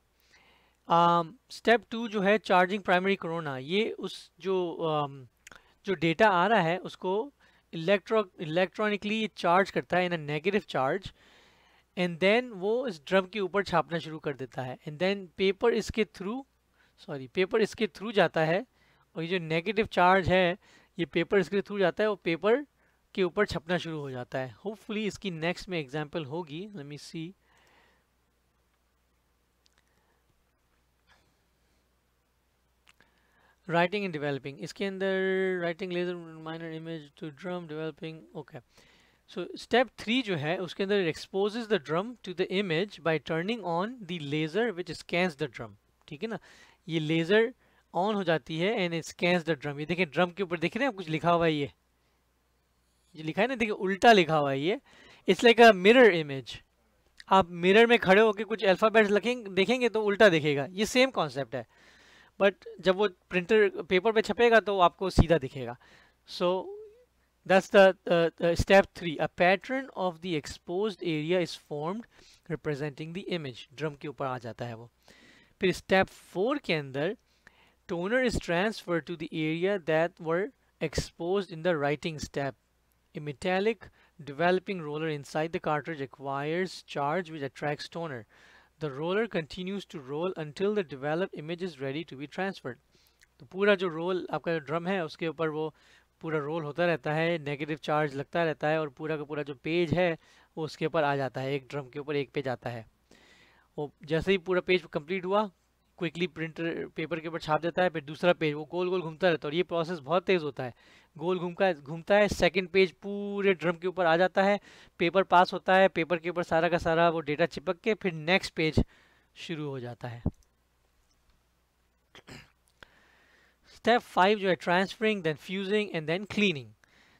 स्टेप um, टू जो है चार्जिंग प्राइमरी कोरोना ये उस जो um, जो डेटा आ रहा है उसको इलेक्ट्रो इलेक्ट्रॉनिकली चार्ज करता है in a negative charge and then वो इस ड्रम के ऊपर छापना शुरू कर देता है एंड देन पेपर इसके थ्रू सॉरी पेपर इसके थ्रू जाता है और ये जो नेगेटिव चार्ज है ये पेपर इसके थ्रू जाता है और पेपर के ऊपर छपना शुरू हो जाता है होपफुली इसकी नेक्स्ट में एग्जाम्पल होगी let me see writing and developing इसके अंदर writing laser mirror image to drum developing okay so step three जो है उसके अंदर expose the drum to the image by turning on the laser which scans the drum ठीक है ना ये लेज़र ऑन हो जाती है एंड स्कैंस द ड्रम ये देखें ड्रम के ऊपर देख रहे हैं कुछ लिखा हुआ है ये ये लिखा है ना देखिए उल्टा लिखा हुआ है ये it's like a mirror image आप मिरर में खड़े होकर कुछ अल्फ़ाबेट्स लिखेंगे देखेंगे तो उल्टा दिखेगा ये सेम कॉन्सेप्ट है बट जब वो प्रिंटर पेपर पे छपेगा तो आपको सीधा दिखेगा so that's the step three a pattern of the expose area is formed representing the image drum के ऊपर आ जाता है वो फिर स्टेप फोर के अंदर toner is transfer to the area that were expose in the writing step A metallic developing roller inside the cartridge acquires charge which attracts toner. The roller continues to roll until the developed image is ready to be transferred. तो पूरा जो role आपका जो drum है उसके ऊपर वो पूरा रोल होता रहता है नेगेटिव चार्ज लगता रहता है और पूरा का पूरा जो पेज है वो उसके ऊपर आ जाता है एक ड्रम के ऊपर एक पेज आता है वो जैसे ही पूरा पेज कंप्लीट हुआ क्विकली प्रिंटर पेपर के ऊपर छाप देता है फिर दूसरा पेज वो गोल गोल घूमता रहता है और ये प्रोसेस बहुत तेज़ होता है गोल है घूमता है सेकंड पेज पूरे ड्रम के ऊपर आ जाता है पेपर पास होता है पेपर के ऊपर सारा का सारा वो डेटा चिपक के फिर नेक्स्ट पेज शुरू हो जाता है स्टेप फाइव जो है transferring then fusing and then cleaning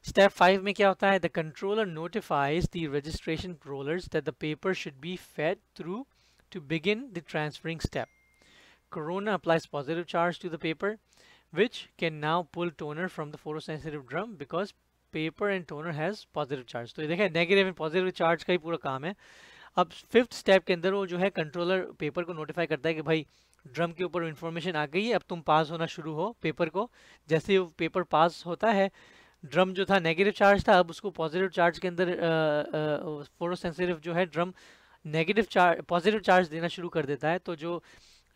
step five में क्या होता है the controller notifies the registration rollers that the paper should be fed through to begin the transferring step corona applies positive charge to the paper which can now pull toner from the photosensitive drum because paper and toner has positive charge. तो ये देखें negative and positive charge का ही पूरा काम है अब fifth step के अंदर वो जो है कंट्रोलर पेपर को नोटिफाई करता है कि भाई ड्रम के ऊपर इन्फॉर्मेशन आ गई है अब तुम पास होना शुरू हो पेपर को जैसे पेपर पास होता है ड्रम जो था नेगेटिव चार्ज था अब उसको पॉजिटिव चार्ज के अंदर फोटो सेंसिटिव जो है drum negative charge positive charge देना शुरू कर देता है तो जो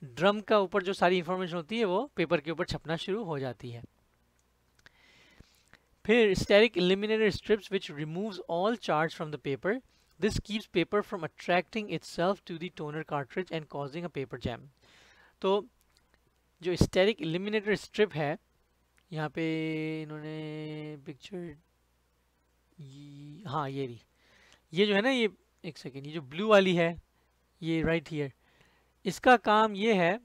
ड्रम का ऊपर जो सारी इंफॉर्मेशन होती है वो पेपर के ऊपर छपना शुरू हो जाती है फिर static eliminator strips which removes all charge from the paper this keeps paper from attracting itself to toner toner cartridge and causing a paper jam तो जो स्टेरिक इलिमिनेटर स्ट्रिप है यहाँ पे इन्होंने पिक्चर हाँ ये रही ये जो है ना ये एक सेकेंड ये जो ब्लू वाली है ये राइट right इसका काम ये है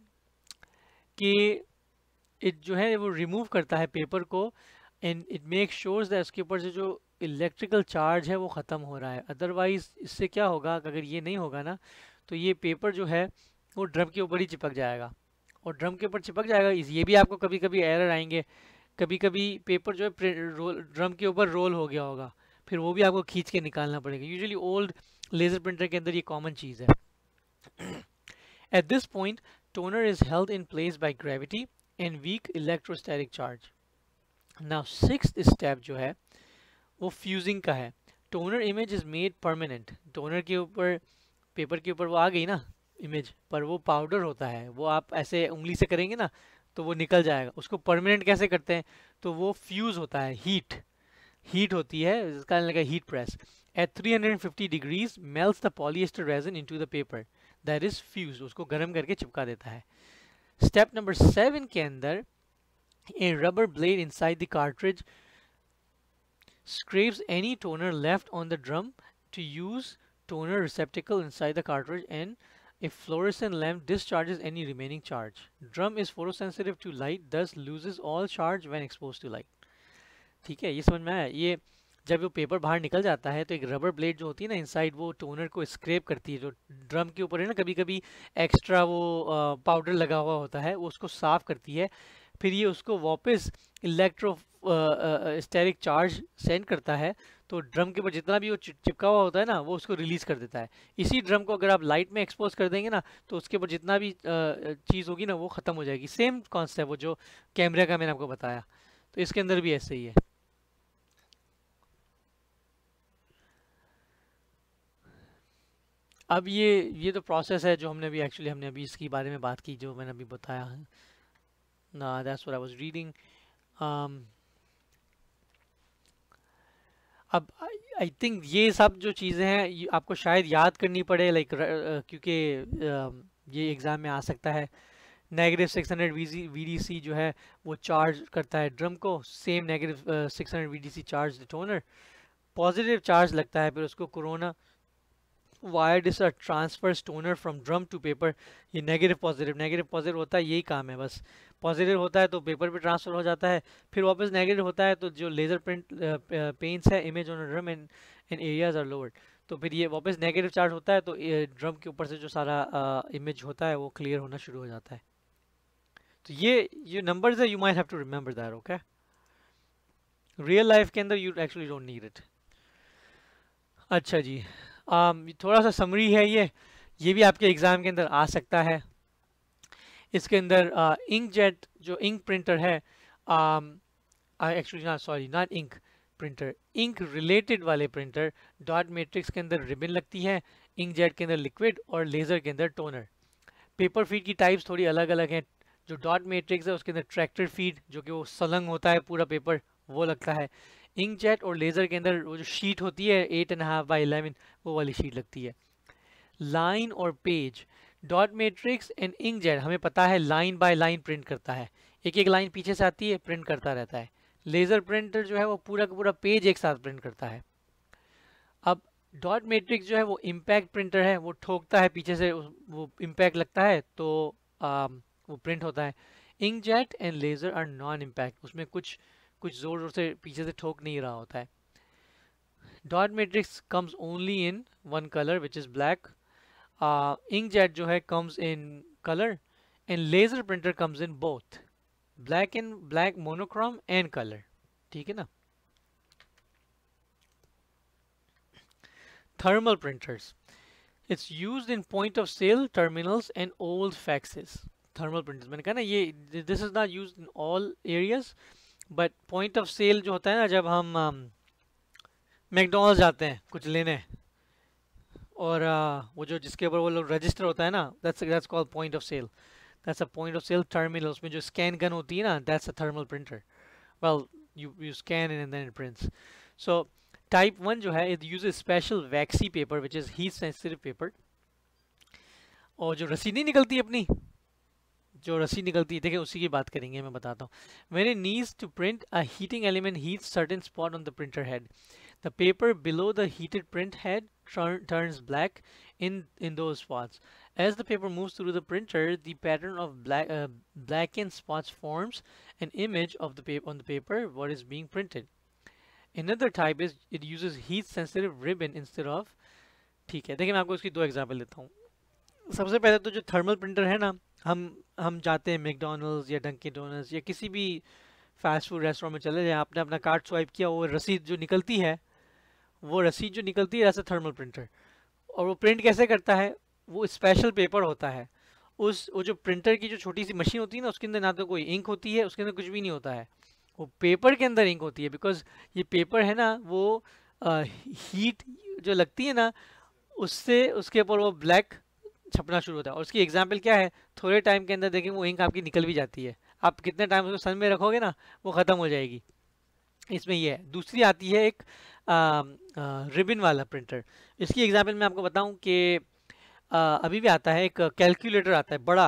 कि जो है वो रिमूव करता है पेपर को and it make sures that उसके ऊपर से जो इलेक्ट्रिकल चार्ज है वो ख़त्म हो रहा है अदरवाइज़ इससे क्या होगा अगर ये नहीं होगा ना तो ये पेपर जो है वो ड्रम के ऊपर ही चिपक जाएगा और ड्रम के ऊपर चिपक जाएगा इस ये भी आपको कभी कभी एरर आएंगे कभी कभी पेपर जो है ड्रम के ऊपर रोल हो गया होगा फिर वो भी आपको खींच के निकालना पड़ेगा यूजुअली ओल्ड लेज़र प्रिंटर के अंदर ये कॉमन चीज़ है At this point, toner is held in place by gravity and weak electrostatic charge now six step जो है वो फ्यूजिंग का है toner image is made permanent toner के ऊपर पेपर के ऊपर वो आ गई ना इमेज पर वो पाउडर होता है वो आप ऐसे उंगली से करेंगे ना तो वो निकल जाएगा उसको परमानेंट कैसे करते हैं तो वो फ्यूज़ होता है हीट हीट होती है जिसका लगा heat press at 350 degrees melts the polyester resin into the paper that is fuse उसको गर्म करके चिपका देता है स्टेप नंबर सेवन के अंदर a rubber blade inside the cartridge scrapes any toner left on the drum to use toner receptacle inside the cartridge and a fluorescent lamp discharges any remaining charge drum is photosensitive to light thus loses all charge when expose to light ठीक है ये समझ में आया ये जब वो paper बाहर निकल जाता है तो एक रबर ब्लेड जो होती है ना इनसाइड वो टोनर को स्क्रेप करती है जो ड्रम के ऊपर है ना कभी कभी एक्स्ट्रा वो पाउडर लगा हुआ होता है वो उसको साफ़ करती है फिर ये उसको वापस इलेक्ट्रो स्टेरिक चार्ज सेंड करता है तो ड्रम के ऊपर जितना भी वो चिपका हुआ होता है ना वो उसको रिलीज़ कर देता है इसी ड्रम को अगर आप लाइट में एक्सपोज कर देंगे ना तो उसके ऊपर जितना भी चीज़ होगी ना वो ख़त्म हो जाएगी सेम कॉन्सेप्ट वो जो कैमरे का मैंने आपको बताया तो इसके अंदर भी ऐसे ही है अब ये ये तो प्रोसेस है जो हमने अभी एक्चुअली हमने अभी इसके बारे में बात की जो मैंने अभी बताया है ना that's what I was reading अब आई थिंक ये सब जो चीज़ें हैं आपको शायद याद करनी पड़े लाइक like, क्योंकि um, ये एग्ज़ाम में आ सकता है नेगेटिव सिक्स हंड्रेड वी जो है वो चार्ज करता है ड्रम को same negative 600 hundred V charge the toner positive charge लगता है फिर उसको corona wire this transfers toner from drum to paper ये नेगेटिव पॉजिटिव नेगेटिव पॉजिटिव होता है यही काम है बस पॉजिटिव होता है तो पेपर पे ट्रांसफर हो जाता है फिर वापस नेगेटिव होता है तो जो लेज़र प्रिंट पेंट्स है image on drum in in areas are lowered तो फिर ये वापस नेगेटिव चार्ज होता है तो ड्रम के ऊपर से जो सारा इमेज uh, होता है वो क्लियर होना शुरू हो जाता है तो ये ये नंबर्स है you might have to remember that okay real life के अंदर you actually don't need it अच्छा जी Um, थोड़ा सा समरी है ये ये भी आपके एग्ज़ाम के अंदर आ सकता है इसके अंदर इंक uh, जेट जो इंक प्रिंटर है एक्चुअली ना sorry not ink printer ink related वाले प्रिंटर डॉट मैट्रिक्स के अंदर रिबन लगती है इंक जेट के अंदर लिक्विड और लेज़र के अंदर टोनर पेपर फीड की टाइप्स थोड़ी अलग अलग हैं जो डॉट मैट्रिक्स है उसके अंदर ट्रैक्टर फीड जो कि वो सलंग होता है पूरा पेपर वो लगता है इंक जेट और लेज़र के अंदर वो जो शीट होती है eight and half by eleven वो वाली शीट लगती है लाइन और page dot matrix and ink jet हमें पता है लाइन बाय लाइन प्रिंट करता है एक एक लाइन पीछे से आती है प्रिंट करता रहता है लेज़र प्रिंटर जो है वो पूरा का पूरा पेज एक साथ प्रिंट करता है अब डॉट मेट्रिक्स जो है वो इम्पैक्ट प्रिंटर है वो ठोकता है पीछे से वो इम्पैक्ट लगता है तो आ, वो प्रिंट होता है ink jet and laser are non impact उसमें कुछ कुछ ज़ोर ज़ोर से पीछे से ठोक नहीं रहा होता है dot matrix comes only in one colour which is black ink jet जो है comes in colour and laser printer comes in both black in black monochrome and colour ठीक है ना thermal printers it's use in point of sale terminals and old faxes thermal printers मैंने कहा ना ये this is not use in all areas but point of sale जो होता है ना जब हम मैकडोनल्ड um, uh, जाते हैं कुछ लेने और uh, वो जो जिसके ऊपर वो लोग रजिस्टर होता है ना that's that's called point of sale that's a point of sale terminal उसमें जो स्कैन गन होती है ना that's a thermal printer well you you scan in and then it prints so type one जो है it use special waxy paper which is heat sensitive paper और जो रसीदी निकलती है अपनी जो रस्सी निकलती है देखिए उसी की बात करेंगे मैं बताता हूँ मेरे needs to print a heating element heat certain spot on the printer head the paper below the heated print head turns black in in those spots as the paper move through the printer the pattern of black and spots forms an image of the paper what is being printed Another type is it uses heat sensitive ribbon instead of ठीक है देखिए मैं आपको इसकी दो example देता हूँ सबसे पहले तो जो थर्मल प्रिंटर है ना हम हम जाते हैं मैकडोनल्ड्स या डंकी डोनल्स या किसी भी फास्ट फूड रेस्टोरेंट में चले जाएँ आपने अपना कार्ड स्वाइप किया वो रसीद जो निकलती है वो रसीद जो निकलती है ऐसा थर्मल प्रिंटर और वो प्रिंट कैसे करता है वो स्पेशल पेपर होता है उस वो जो प्रिंटर की जो छोटी सी मशीन होती है ना उसके अंदर ना तो कोई इंक होती है उसके अंदर कुछ भी नहीं होता है वो पेपर के अंदर इंक होती है बिकॉज ये पेपर है ना वो हीट जो लगती है ना उससे उसके ऊपर वो ब्लैक छपना शुरू होता है और उसकी एग्जाम्पल क्या है थोड़े टाइम के अंदर देखेंगे वो इंक आपकी निकल भी जाती है आप कितने टाइम उसको सन में रखोगे ना वो ख़त्म हो जाएगी इसमें ये है दूसरी आती है एक रिबिन वाला प्रिंटर इसकी एग्जाम्पल मैं आपको बताऊँ कि अभी भी आता है एक कैलकुलेटर आता है बड़ा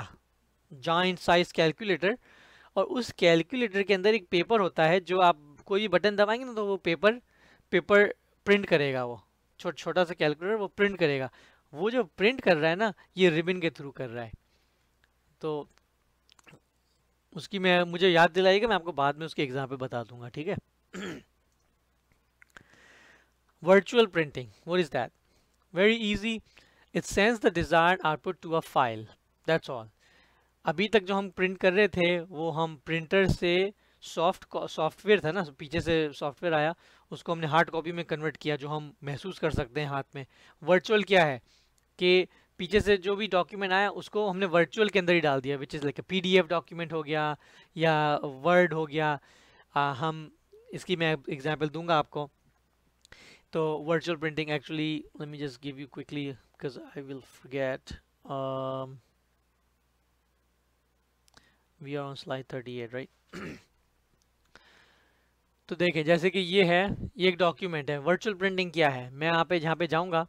जॉइंट साइज कैलकुलेटर और उस कैलकुलेटर के अंदर एक पेपर होता है जो आप कोई भी बटन दबाएंगे ना तो वो पेपर पेपर प्रिंट करेगा वो छोटा छोटा सा कैलकुलेटर वो प्रिंट करेगा वो जो प्रिंट कर रहा है ना ये रिबिन के थ्रू कर रहा है तो उसकी मैं मुझे याद दिलाएगा मैं आपको बाद में उसके एग्जाम्पल बता दूंगा ठीक है virtual printing what is that very easy it sends the desire output to a file that's all अभी तक जो हम प्रिंट कर रहे थे वो हम प्रिंटर से सॉफ्ट सॉफ्टवेयर था ना पीछे से सॉफ्टवेयर आया उसको हमने हार्ड कॉपी में कन्वर्ट किया जो हम महसूस कर सकते हैं हाथ में वर्चुअल क्या है कि पीछे से जो भी डॉक्यूमेंट आया उसको हमने वर्चुअल के अंदर ही डाल दिया which is like P D F document हो गया या वर्ड हो गया आ, हम इसकी मैं एग्जाम्पल दूंगा आपको तो virtual printing actually let me just give you quickly because I will forget we are on slide thirty eight right तो देखें जैसे कि ये है ये एक डॉक्यूमेंट है वर्चुअल प्रिंटिंग क्या है मैं यहाँ पे जहाँ पे जाऊँगा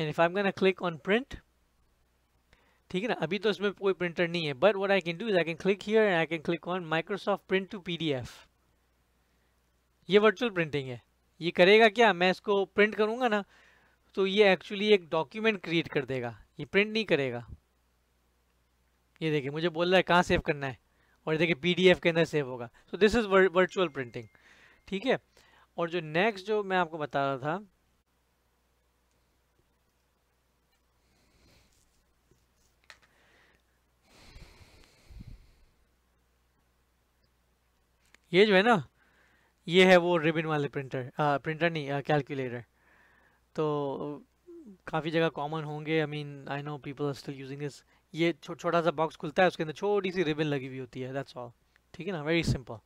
and if I am gonna click on print ठीक है ना अभी तो इसमें कोई प्रिंटर नहीं है but what I can do is I can click here and I can click on Microsoft print to PDF ये वर्चुअल प्रिंटिंग है ये करेगा क्या मैं इसको प्रिंट करूँगा ना तो ये एक्चुअली एक डॉक्यूमेंट क्रिएट कर देगा ये प्रिंट नहीं करेगा ये देखिए मुझे बोल रहा है कहाँ सेव करना है और देखिए पी के अंदर सेव होगा so this is virtual printing ठीक है और जो नेक्स्ट जो मैं आपको बता रहा था ये जो है ना ये है वो रिबिन वाले प्रिंटर आ, प्रिंटर नहीं कैलकुलेटर तो काफ़ी जगह कॉमन होंगे I mean I know people are still using this ये छो, छोटा सा बॉक्स खुलता है उसके अंदर छोटी सी रिबिन लगी हुई होती है दैट्स ऑल ठीक है ना very simple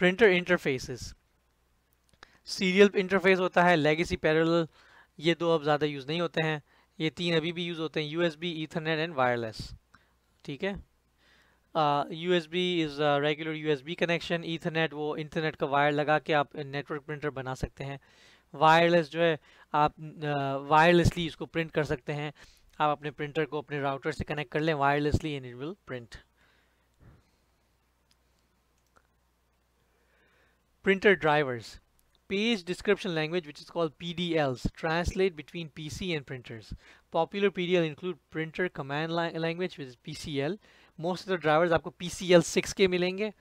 printer interfaces serial interface होता है लेगेसी पैरल ये दो अब ज़्यादा यूज़ नहीं होते हैं ये तीन अभी भी यूज़ होते हैं U S B and wireless ठीक है U S B is regular U S B connection ethernet वो इंटरनेट का वायर लगा के आप नेटवर्क प्रिंटर बना सकते हैं वायरलेस जो है आप वायरलेसली uh, इसको प्रिंट कर सकते हैं आप अपने प्रिंटर को अपने राउटर से कनेक्ट कर लें wirelessly and it will print printer drivers, page description language, which is called PDLs, translate between PC and printers. Popular PDL include printer command la language, which is PCL. Most of the drivers आपको PCL 6K मिलेंगे.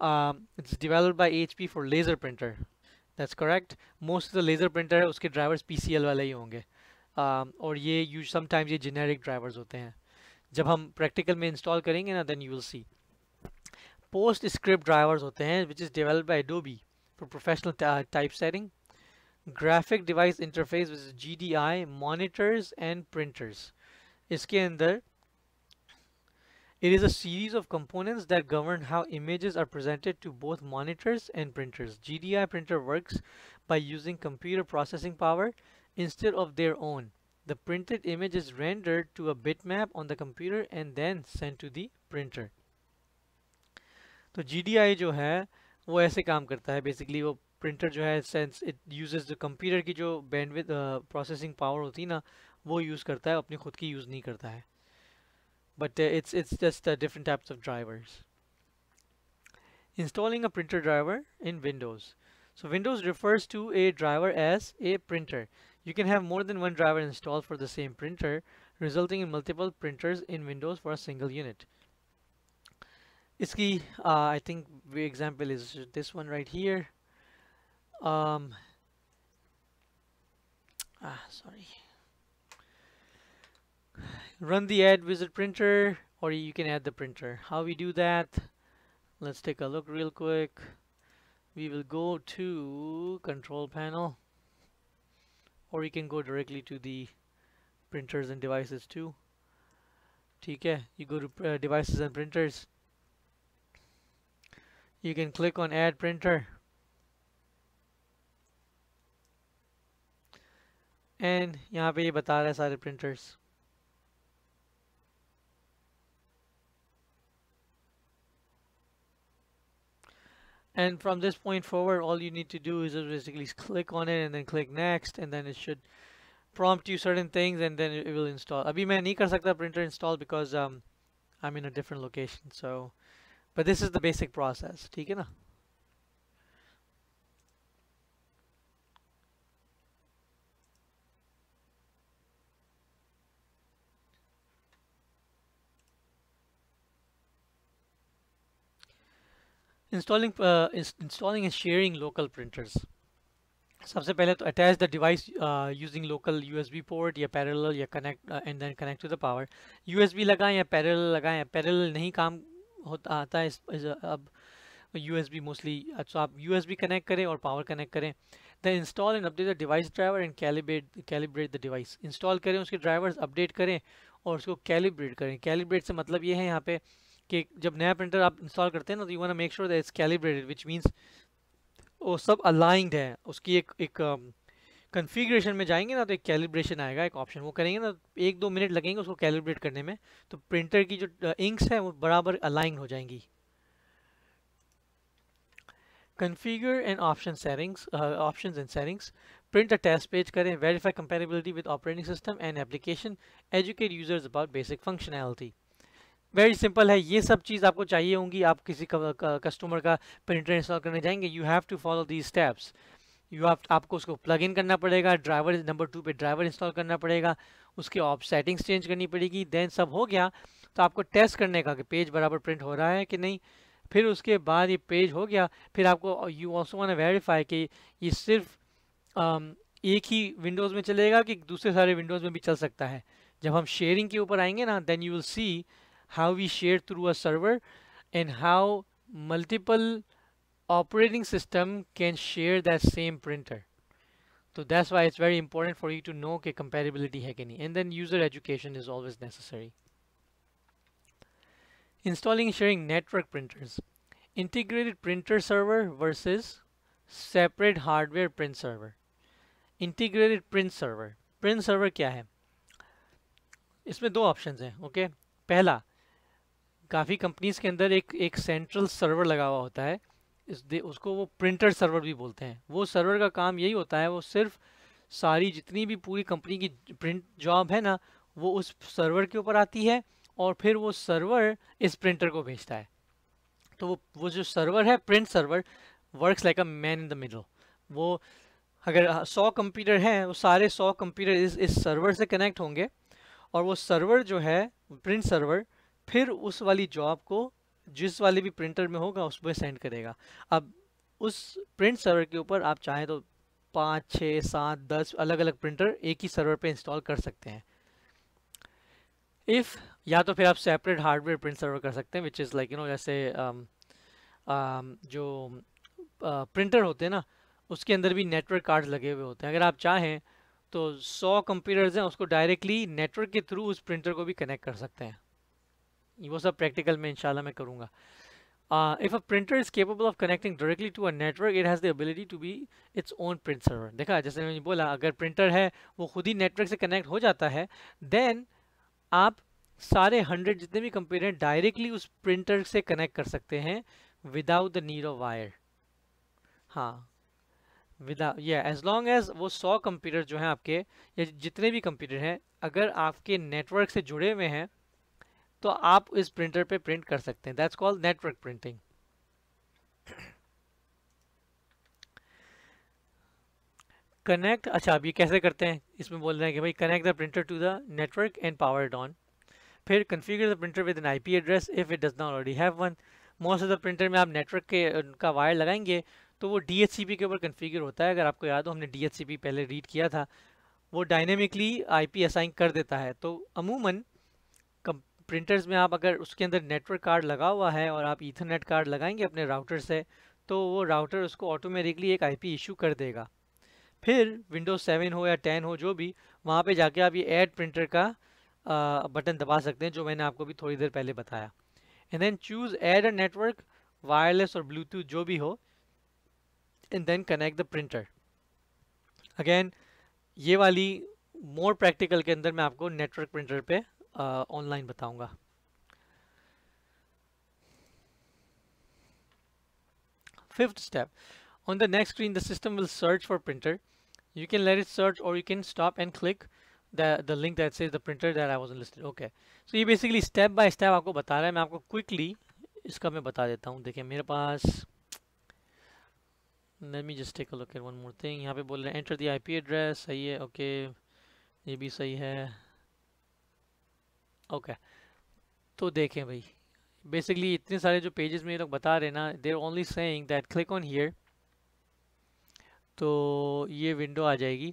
Um, it's developed by HP for laser printer. That's correct. Most of the laser printer उसके drivers PCL वाले ही होंगे. Um, और ये you sometimes ये generic drivers होते हैं. जब हम practical में install करेंगे ना then you will see. Postscript drivers drivers होते हैं which is developed by Adobe for professional typesetting graphic device interface which G D I monitors इसके अंदर It is a series of components that govern how images are presented to both monitors and printers. GDI printer works by using computer processing power instead of their own. The printed image is rendered to a bitmap on the computer and then sent to the printer. तो जी D आई जो है वो ऐसे काम करता है basically वो printer जो है sense it uses the computer की जो बैंड प्रोसेसिंग पावर होती है ना वो यूज़ करता है अपनी खुद की यूज़ नहीं करता है but it's it's just different types of drivers installing a printer driver in Windows so Windows refers to a driver as a printer you can have more than one driver install for the same printer resulting in multiple printers in Windows for a single unit ISKI, uh, I think the example is this one right here. Um, ah, sorry. Run the add wizard printer or you can add the printer. How we do that? Let's take a look real quick. We will go to control panel or you can go directly to the printers and devices too. TK, you go to uh, devices and printers you can click on add printer and यहाँ पे ये बता रहा है सारे printers. And from this point forward, all you need to do is basically click on it and then click next and then it should prompt you certain things and then it will install. Abhi main nahi kar sakta printer install because um, I'm in a different location. So but this is the basic process theek hai na installing uh, installing and sharing local printers सबसे पहले तो attach the device using local USB port या parallel या connect and then connect to the power USB लगाएं या parallel लगाएं parallel नहीं काम होता आता है इस, इस, अब यू एस बी मोस्टली अच्छा आप यू एस बी कनेक्ट करें और पावर कनेक्ट करें the install and update the device driver and calibrate calibrate the device install करें उसके ड्राइवर्स अपडेट करें और उसको कैलिब्रेट करें कैलिब्रेट से मतलब ये है यहाँ पे कि जब नया प्रिंटर आप इंस्टॉल करते हैं ना तो you want make sure that it's calibrated which means वो सब अलाइंड है उसकी एक एक um, कन्फिग्रेशन में जाएंगे ना तो एक कैलिब्रेशन आएगा एक ऑप्शन वो करेंगे ना एक दो मिनट लगेंगे उसको कैलिब्रेट करने में तो प्रिंटर की जो इंक्स uh, है वो बराबर अलाइन हो जाएंगी configure and option settings option and settings print test page करें verify compatibility with operating system and application educate users about basic functionality very simple है ये सब चीज़ आपको चाहिए होंगी आप किसी कस्टमर का प्रिंटर इंस्टॉल करने जाएंगे you have to follow these steps you आप आपको उसको प्लग इन करना पड़ेगा ड्राइवर नंबर टू पे ड्राइवर इंस्टॉल करना पड़ेगा उसके ऑफ सेटिंग्स चेंज करनी पड़ेगी देन सब हो गया तो आपको टेस्ट करने का कि पेज बराबर प्रिंट हो रहा है कि नहीं फिर उसके बाद ये पेज हो गया फिर आपको यू ऑल्सो वन वेरीफाई कि ये सिर्फ आम, um, एक ही विंडोज़ में चलेगा कि दूसरे सारे विंडोज़ में भी चल सकता है जब हम शेयरिंग के ऊपर आएंगे ना then you will see how we share through a server and how multiple operating system can share that same printer. So that's why it's very important for you to know okay, compatibility hackney. and then user education is always necessary. Installing and sharing network printers. Integrated printer server versus separate hardware print server. Integrated print server. Print server क्या है इसमें दो options हैं okay पहला काफ़ी companies के अंदर एक एक सेंट्रल सर्वर लगा हुआ होता है इस दे उसको वो प्रिंटर सर्वर भी बोलते हैं वो सर्वर का काम यही होता है वो सिर्फ सारी जितनी भी पूरी कंपनी की प्रिंट जॉब है ना वो उस सर्वर के ऊपर आती है और फिर वो सर्वर इस प्रिंटर को भेजता है तो वो वो जो सर्वर है print server works like a man in the middle वो अगर सौ कंप्यूटर हैं वो सारे सौ कंप्यूटर इस इस सर्वर से कनेक्ट होंगे और वो सर्वर जो है प्रिंट सर्वर फिर उस वाली जॉब को जिस वाले भी प्रिंटर में होगा उसमें सेंड करेगा अब उस प्रिंट सर्वर के ऊपर आप चाहें तो पाँच छः सात दस अलग अलग प्रिंटर एक ही सर्वर पे इंस्टॉल कर सकते हैं इफ़ या तो फिर आप सेपरेट हार्डवेयर प्रिंट सर्वर कर सकते हैं which is like you know जैसे um, um, जो प्रिंटर uh, होते हैं ना उसके अंदर भी नेटवर्क कार्ड लगे हुए होते हैं अगर आप चाहें तो सौ कंप्यूटर्स हैं उसको डायरेक्टली नेटवर्क के थ्रू उस प्रिंटर को भी कनेक्ट कर सकते हैं वो सब प्रैक्टिकल में इंशाल्लाह मैं करूँगा if a printer is capable of connecting directly to a network it has the ability to be its own print server देखा जैसे मैंने बोला अगर प्रिंटर है वो खुद ही नेटवर्क से कनेक्ट हो जाता है देन आप सारे हंड्रेड जितने भी कंप्यूटर हैं डायरेक्टली उस प्रिंटर से कनेक्ट कर सकते हैं without the need of wire हाँ विदा या एज लॉन्ग एज वो सौ कंप्यूटर जो हैं आपके या जितने भी कंप्यूटर हैं अगर आपके नेटवर्क से जुड़े हुए हैं तो आप इस प्रिंटर पे प्रिंट कर सकते हैं that's called network printing connect अच्छा अब ये कैसे करते हैं इसमें बोल रहे हैं कि भाई connect the printer to the network and power on फिर configure the printer with an IP address if it does not already have one most of the printer में आप नेटवर्क के उनका वायर लगाएंगे तो वो डी के ऊपर कन्फिगर होता है अगर आपको याद हो हमने डी पहले रीड किया था वो डायनेमिकली आई पी असाइन कर देता है तो अमूमन प्रिंटर्स में आप अगर उसके अंदर नेटवर्क कार्ड लगा हुआ है और आप ईथरनेट कार्ड लगाएंगे अपने राउटर से तो वो राउटर उसको ऑटोमेटिकली एक आईपी इशू कर देगा फिर विंडोज़ सेवन हो या टेन हो जो भी वहाँ पे जाके आप ये ऐड प्रिंटर का आ, बटन दबा सकते हैं जो मैंने आपको भी थोड़ी देर पहले बताया and then choose add a network wireless और ब्लूटूथ जो भी हो and then connect the printer again ये वाली मोर प्रैक्टिकल के अंदर मैं आपको नेटवर्क प्रिंटर पे ऑनलाइन बताऊंगा fifth step on the next screen the system will search for printer you can let it search or you can stop and click the the link that says the printer that i wasn't listed okay so ye basically step by step aapko bata raha hai main aapko quickly iska main bata deta hu dekhiye mere paas let me just take a look at one more thing yahan pe bol rahe hain enter the ip address sahi hai okay ye bhi sahi hai okay okay. तो देखें भाई basically इतने सारे जो pages में ये लोग बता रहे ना there only saying that click on here तो ये विंडो आ जाएगी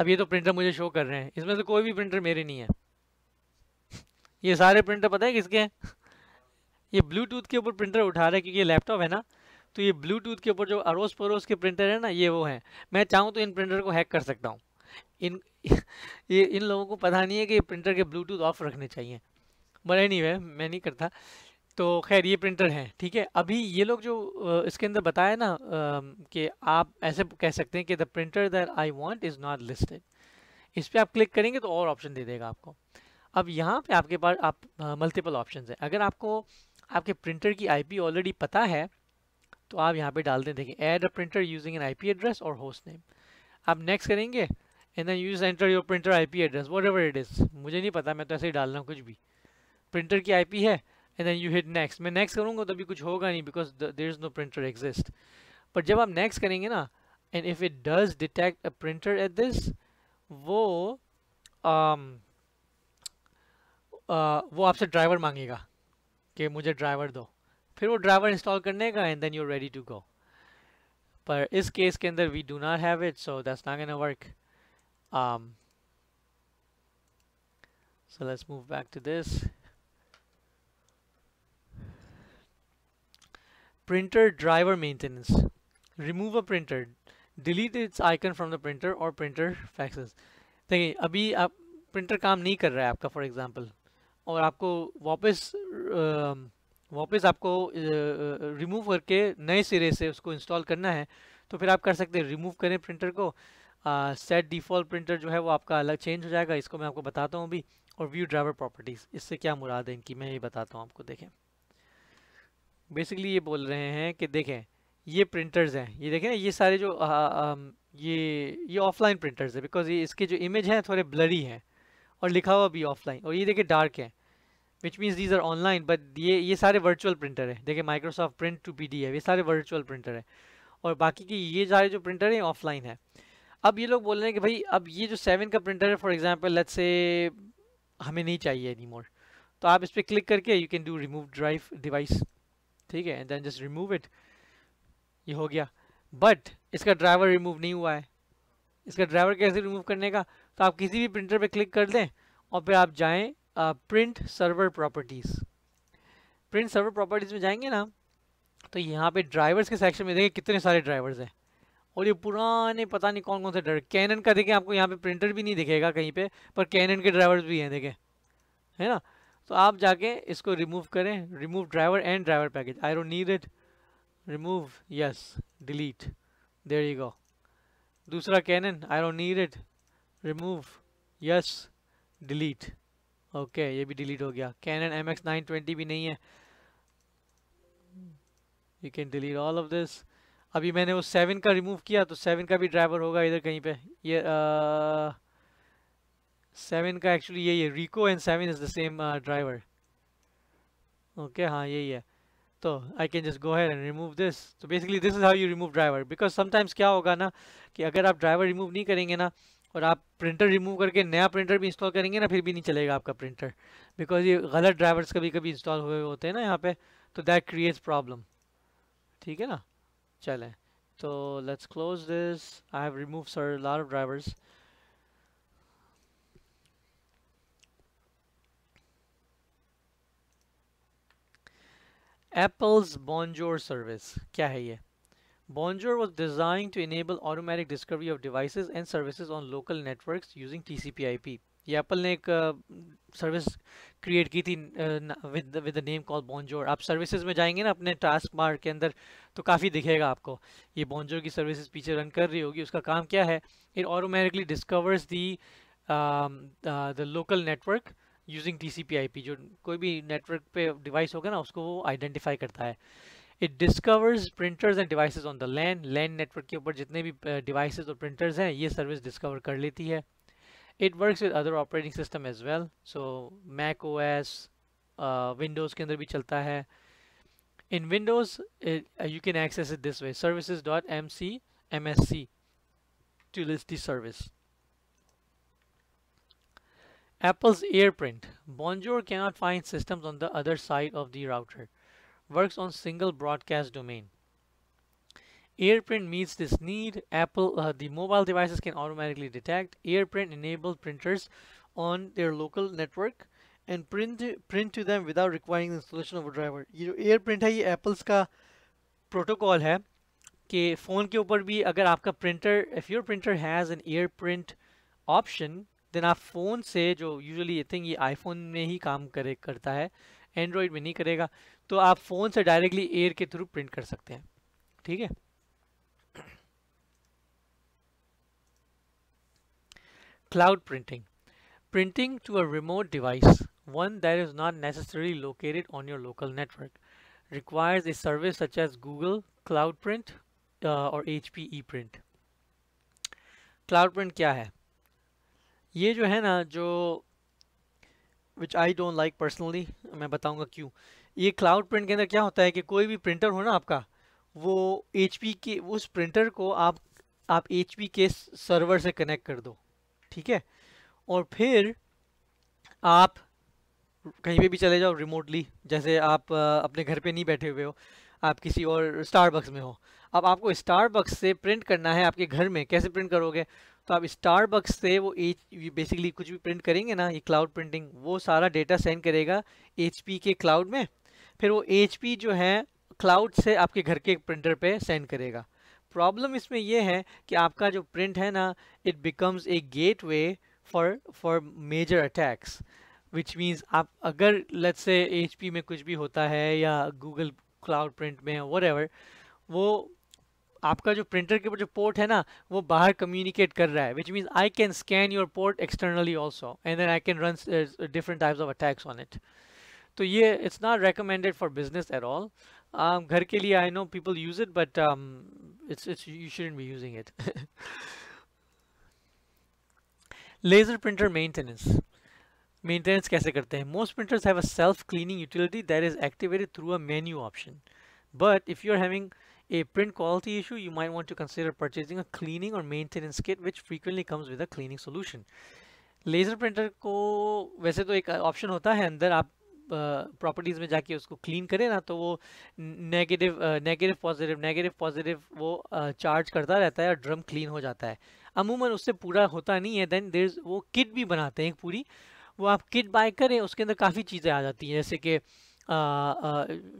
अब ये तो प्रिंटर मुझे शो कर रहे हैं इसमें से कोई भी प्रिंटर मेरे नहीं है ये सारे प्रिंटर पता है किसके हैं ये ब्लूटूथ के ऊपर प्रिंटर उठा रहे हैं क्योंकि ये लैपटॉप है ना तो ये ब्लूटूथ के ऊपर जो अड़ोस पड़ोस के प्रिंटर है ना ये वो हैं मैं चाहूँ तो इन प्रिंटर को हैक कर सकता हूँ इन ये इन लोगों को पता नहीं है कि प्रिंटर के ब्लूटूथ ऑफ रखने चाहिए बट एनी anyway, मैं नहीं करता तो खैर ये प्रिंटर है ठीक है अभी ये लोग जो इसके अंदर बताया ना कि आप ऐसे कह सकते हैं कि the printer that I want is not listed इस पर आप क्लिक करेंगे तो और ऑप्शन दे देगा आपको अब यहाँ पे आपके पास आप मल्टीपल ऑप्शन है अगर आपको आपके प्रिंटर की आईपी ऑलरेडी पता है तो आप यहाँ पे डाल दें देखिए add a printer using an IP address और होस्ट नेम आप नेक्स्ट करेंगे and then you enter your printer I P address whatever it is मुझे नहीं पता मैं तो ऐसे ही डालना कुछ भी प्रिंटर की आई पी है and then you hit next मैं नेक्स्ट करूँगा तभी कुछ होगा नहीं because there is no printer exist but जब आप नेक्स्ट करेंगे ना and if it does detect a printer at this वो um, uh, वो आपसे ड्राइवर मांगेगा कि मुझे ड्राइवर दो फिर वो ड्राइवर इंस्टॉल करने का and then you ready to go पर इस केस के अंदर we do not have it so that's not gonna work Um, so let's move back to this. Printer driver maintenance. Remove a printer. Delete its icon from the printer or printer faxes. देखिए अभी आप printer काम नहीं कर रहा है आपका for example और आपको वापस वापस आपको रिमूव करके नए सिरे से उसको इंस्टॉल करना है तो फिर आप कर सकते हैं रिमूव करें प्रिंटर को सेट डिफ़ॉल्ट प्रिंटर जो है वो आपका अलग चेंज हो जाएगा इसको मैं आपको बताता हूँ अभी और व्यू ड्राइवर प्रॉपर्टीज़ इससे क्या मुराद है इनकी मैं ये बताता हूँ आपको देखें बेसिकली ये बोल रहे हैं कि देखें ये प्रिंटर्स हैं ये देखें ये सारे जो आ, आ, ये ये ऑफलाइन प्रिंटर्स है बिकॉज ये इसके जो इमेज हैं थोड़े ब्लरी हैं और लिखा हुआ भी ऑफलाइन और ये देखें डार्क है which means these are online but ये ये सारे वर्चुअल प्रिंटर है देखें माइक्रोसॉफ्ट प्रिंट टू पी है ये सारे वर्चुअल प्रिंटर है और बाकी की ये सारे जो प्रिंटर हैं ऑफलाइन है अब ये लोग बोल रहे हैं कि भाई अब ये जो सेवन का प्रिंटर है फॉर एग्जाम्पल लेट से हमें नहीं चाहिए एनी मोर तो आप इस पर क्लिक करके you can do remove drive device ठीक है and then just remove it ये हो गया बट इसका ड्राइवर रिमूव नहीं हुआ है इसका ड्राइवर कैसे रिमूव करने का तो आप किसी भी प्रिंटर पे क्लिक कर दें और फिर आप जाएं print server properties print server properties में जाएंगे ना तो यहाँ पे ड्राइवर्स के सेक्शन में देखिए कितने सारे ड्राइवर्स हैं और ये पुराने पता नहीं कौन कौन से ड्राइवर कैनन का देखें आपको यहाँ पे प्रिंटर भी नहीं दिखेगा कहीं पे पर कैनन के ड्राइवर्स भी हैं देखें है ना तो आप जाके इसको रिमूव करें remove driver and driver package I don't need it remove yes delete there you go दूसरा Canon I don't need it remove yes delete okay ये भी डिलीट हो गया Canon M X nine twenty भी नहीं है you can delete all of this अभी मैंने उस सेवन का रिमूव किया तो सेवन का भी ड्राइवर होगा इधर कहीं पे ये सेवन का एक्चुअली यही है Ricoh and seven is the same driver okay हाँ यही है तो I can just go ahead and remove this तो basically this is how you remove driver because sometimes क्या होगा ना कि अगर आप ड्राइवर रिमूव नहीं करेंगे ना और आप प्रिंटर रिमूव करके नया प्रिंटर भी इंस्टॉल करेंगे ना फिर भी नहीं चलेगा आपका प्रिंटर बिकॉज ये गलत ड्राइवर्स कभी कभी इंस्टॉल हुए होते हैं ना यहाँ पे तो दैट क्रिएट्स प्रॉब्लम ठीक है ना Chale. So let's close this. I have removed sir, a lot of drivers. Apple's Bonjour service. Kya hai ye? Bonjour was designed to enable automatic discovery of devices and services on local networks using TCP IP. ये Apple ने एक service create की थी with with name call Bonjour आप services में जाएंगे ना अपने टास्क मार्क के अंदर तो काफ़ी दिखेगा आपको ये बॉन्जोर की सर्विसेज पीछे रन कर रही होगी उसका काम क्या है it automatically discovers the the local network using T C P I P जो कोई भी नेटवर्क पे डिवाइस होगा ना उसको वो आइडेंटिफाई करता है it discovers printers and devices on the LAN LAN network के ऊपर जितने भी डिवाइसेस और प्रिंटर्स हैं ये सर्विस डिस्कवर कर लेती है it works with other operating system as well so mac os uh, windows ke andar bhi chalta hai in windows it, uh, you can access it this way services.mc msc to list the service apple's airprint bonjour cannot find systems on the other side of the router works on single broadcast domain AirPrint meets this need. Apple, uh, the mobile devices can automatically detect AirPrint-enabled printers on their local network and print print to them without requiring the installation of a driver. ये जो AirPrint है ये Apple's का protocol है कि phone के ऊपर भी अगर आपका printer if your printer has an AirPrint option then आप फ़ोन से जो यूजुअली आई थिंक ये आईफोन में ही काम करे करता है एंड्रॉयड में नहीं करेगा तो आप फ़ोन से डायरेक्टली एयर के थ्रू प्रिंट कर सकते हैं ठीक है Cloud printing. Printing to a remote device, one that is not necessarily located on your local network, requires a service such as Google Cloud Print uh, or H P cloud print kya hai ye jo hai na jo which i don't like personally main bataunga मैं ye cloud print ke andar kya hota hai ki koi bhi printer ho na aapka wo hp ke us printer ko aap aap hp ke server se connect kar do ठीक है और फिर आप कहीं पे भी चले जाओ रिमोटली जैसे आप अपने घर पे नहीं बैठे हुए हो आप किसी और स्टारबक्स में हो अब आपको स्टारबक्स से प्रिंट करना है आपके घर में कैसे प्रिंट करोगे तो आप स्टारबक्स से वो एच बेसिकली कुछ भी प्रिंट करेंगे ना ये क्लाउड प्रिंटिंग वो सारा डेटा सेंड करेगा एच के क्लाउड में फिर वो एच जो है क्लाउड से आपके घर के प्रिंटर पे सेंड करेगा प्रॉब्लम इसमें यह है कि आपका जो प्रिंट है ना it becomes a gateway for for major attacks which means आप अगर लट से एच में कुछ भी होता है या गूगल क्लाउड प्रिंट में वट वो आपका जो प्रिंटर के ऊपर जो पोर्ट है ना वो बाहर कम्युनिकेट कर रहा है which means I can scan your port externally also and then I can run different types of attacks on it तो ये it's not recommended for business at all घर के लिए I know people use it but it's it's you shouldn't be using it laser printer maintenance maintenance kaise karte hain most printers have a self cleaning utility that is activated through a menu option but if you're having a print quality issue you might want to consider purchasing a cleaning or maintenance kit which frequently comes with a cleaning solution laser printer को वैसे तो एक option होता है अंदर आप properties में जाके उसको क्लीन करें ना तो वो negative negative positive negative positive वो चार्ज करता रहता है और ड्रम क्लीन हो जाता है अमूमन उससे पूरा होता नहीं है देन देर वो किट भी बनाते हैं पूरी वो आप किट बाय करें उसके अंदर काफ़ी चीज़ें आ जाती हैं जैसे कि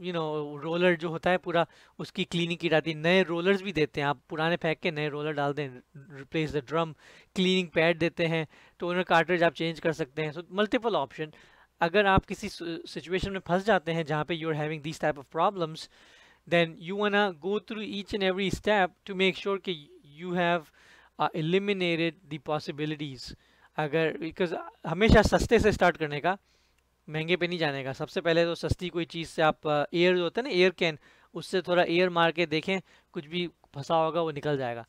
यू नो रोलर जो होता है पूरा उसकी क्लीनिंग की जाती है नए रोलर्स भी देते हैं आप पुराने फेंक के नए रोलर डाल दें replace the drum cleaning pad देते हैं टोनर कार्टरेज आप चेंज कर सकते हैं सो मल्टीपल ऑप्शन अगर आप किसी सिचुएशन में फंस जाते हैं जहाँ पे you are having this type of problems then you wanna go through each and every step to make sure कि you have eliminated the possibilities अगर बिकॉज हमेशा सस्ते से स्टार्ट करने का महंगे पे नहीं जाने का सबसे पहले तो सस्ती कोई चीज़ से आप एयर uh, जो होता है ना एयर कैन उससे थोड़ा एयर मार के देखें कुछ भी फंसा होगा वो निकल जाएगा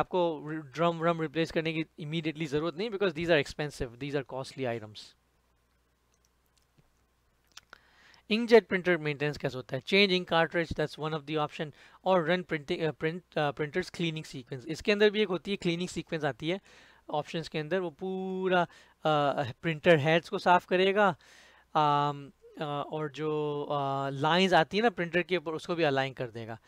आपको ड्रम व्रम रिप्लेस करने की इमीडिएटली ज़रूरत नहीं because these are expensive these are costly items inkjet printer maintenance कैसे होता है changing cartridge that's one of the option और run printing uh, print uh, printers cleaning sequence इसके अंदर भी एक होती है cleaning sequence आती है options के अंदर वो पूरा uh, printer heads को साफ करेगा um, uh, और जो लाइंस uh, आती है ना प्रिंटर के ऊपर उसको भी अलाइन कर देगा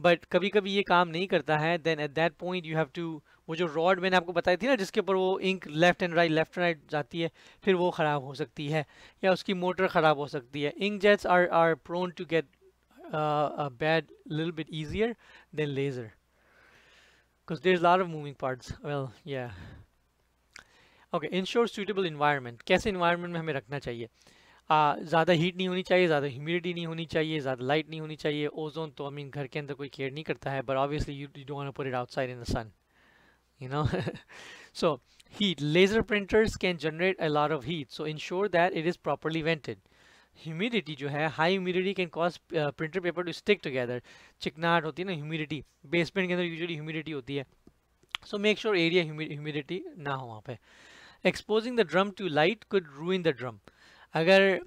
बट कभी कभी ये काम नहीं करता है then at that point you have to वो जो रॉड मैंने आपको बताई थी ना जिसके ऊपर वो ink left and right left and right जाती है फिर वो ख़राब हो सकती है या उसकी मोटर ख़राब हो सकती है ink jets are are prone to get bad लिल bit easier than laser because there is lot of moving parts well yeah okay ensure suitable environment कैसे इन्वायरमेंट में हमें रखना चाहिए uh, ज़्यादा हीट नहीं होनी चाहिए ज़्यादा ह्यूमिडिटी नहीं होनी चाहिए ज़्यादा लाइट नहीं होनी चाहिए ओजोन तो आई I मीन mean, घर के अंदर कोई केयर नहीं करता है but obviously you don't to put it outside in the sun you know so heat laser printers can generate a lot of heat so ensure that it is properly vented humidity जो है high humidity can cause uh, printer paper to stick together चिकनाहट होती है ना humidity basement के अंदर usually humidity होती है so make sure area humidity ना हो वहाँ पे exposing the drum to light could ruin the drum अगर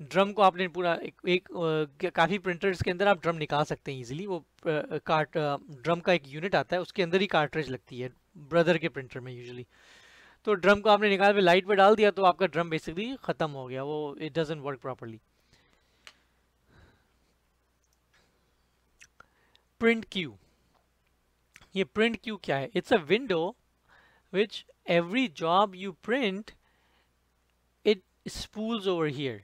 ड्रम को आपने पूरा एक, एक काफ़ी प्रिंटर्स के अंदर आप ड्रम निकाल सकते हैं इजीली वो कार्ट ड्रम का एक यूनिट आता है उसके अंदर ही कार्ट्रेज लगती है ब्रदर के प्रिंटर में यूजुअली तो ड्रम को आपने निकाल के लाइट पे डाल दिया तो आपका ड्रम बेसिकली ख़त्म हो गया वो it doesn't work properly print queue ये प्रिंट क्यू क्या है it's a window which every job you print it spools over here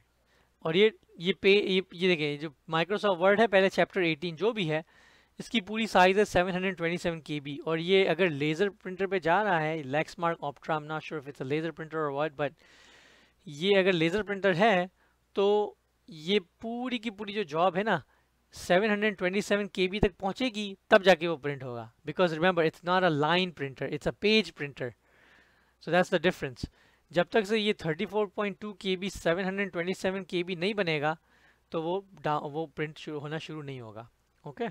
और ये ये पे ये, ये देखिए जो माइक्रोसॉफ्ट वर्ड है पहले चैप्टर 18 जो भी है इसकी पूरी साइज़ है 727 बी और ये अगर लेज़र प्रिंटर पे जा रहा है Lexmark Optra I'm not sure if it's a laser printer और वर्ड बट ये अगर लेज़र प्रिंटर है तो ये पूरी की पूरी जो जॉब है ना 727 बी तक पहुँचेगी तब जाके वो प्रिंट होगा because remember it's not a line printer it's a page printer so that's the difference जब तक से ये 34.2 केबी के बी नहीं बनेगा तो वो वो प्रिंट शुरू होना शुरू नहीं होगा okay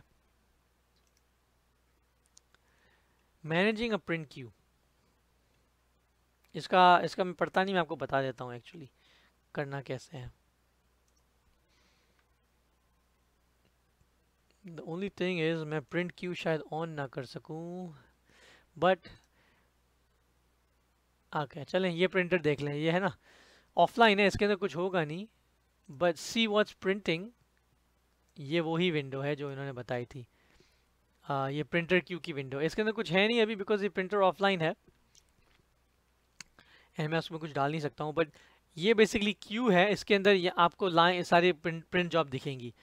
managing a print queue इसका इसका मैं पढ़ता नहीं मैं आपको बता देता हूँ एक्चुअली करना कैसे है द ओनली थिंग इज़ मैं प्रिंट क्यू शायद ऑन ना कर सकूँ बट गया चलें ये प्रिंटर देख लें ये है ना ऑफलाइन है इसके अंदर कुछ होगा नहीं बट सी वॉच प्रिंटिंग ये वही विंडो है जो इन्होंने बताई थी आ, ये प्रिंटर क्यू की विंडो इसके अंदर कुछ है नहीं अभी बिकॉज ये प्रिंटर ऑफलाइन है एंड मैं उसमें कुछ डाल नहीं सकता हूँ बट ये बेसिकली क्यू है इसके अंदर ये आपको लाइन सारे प्रिंट प्रिंट जॉब दिखेंगी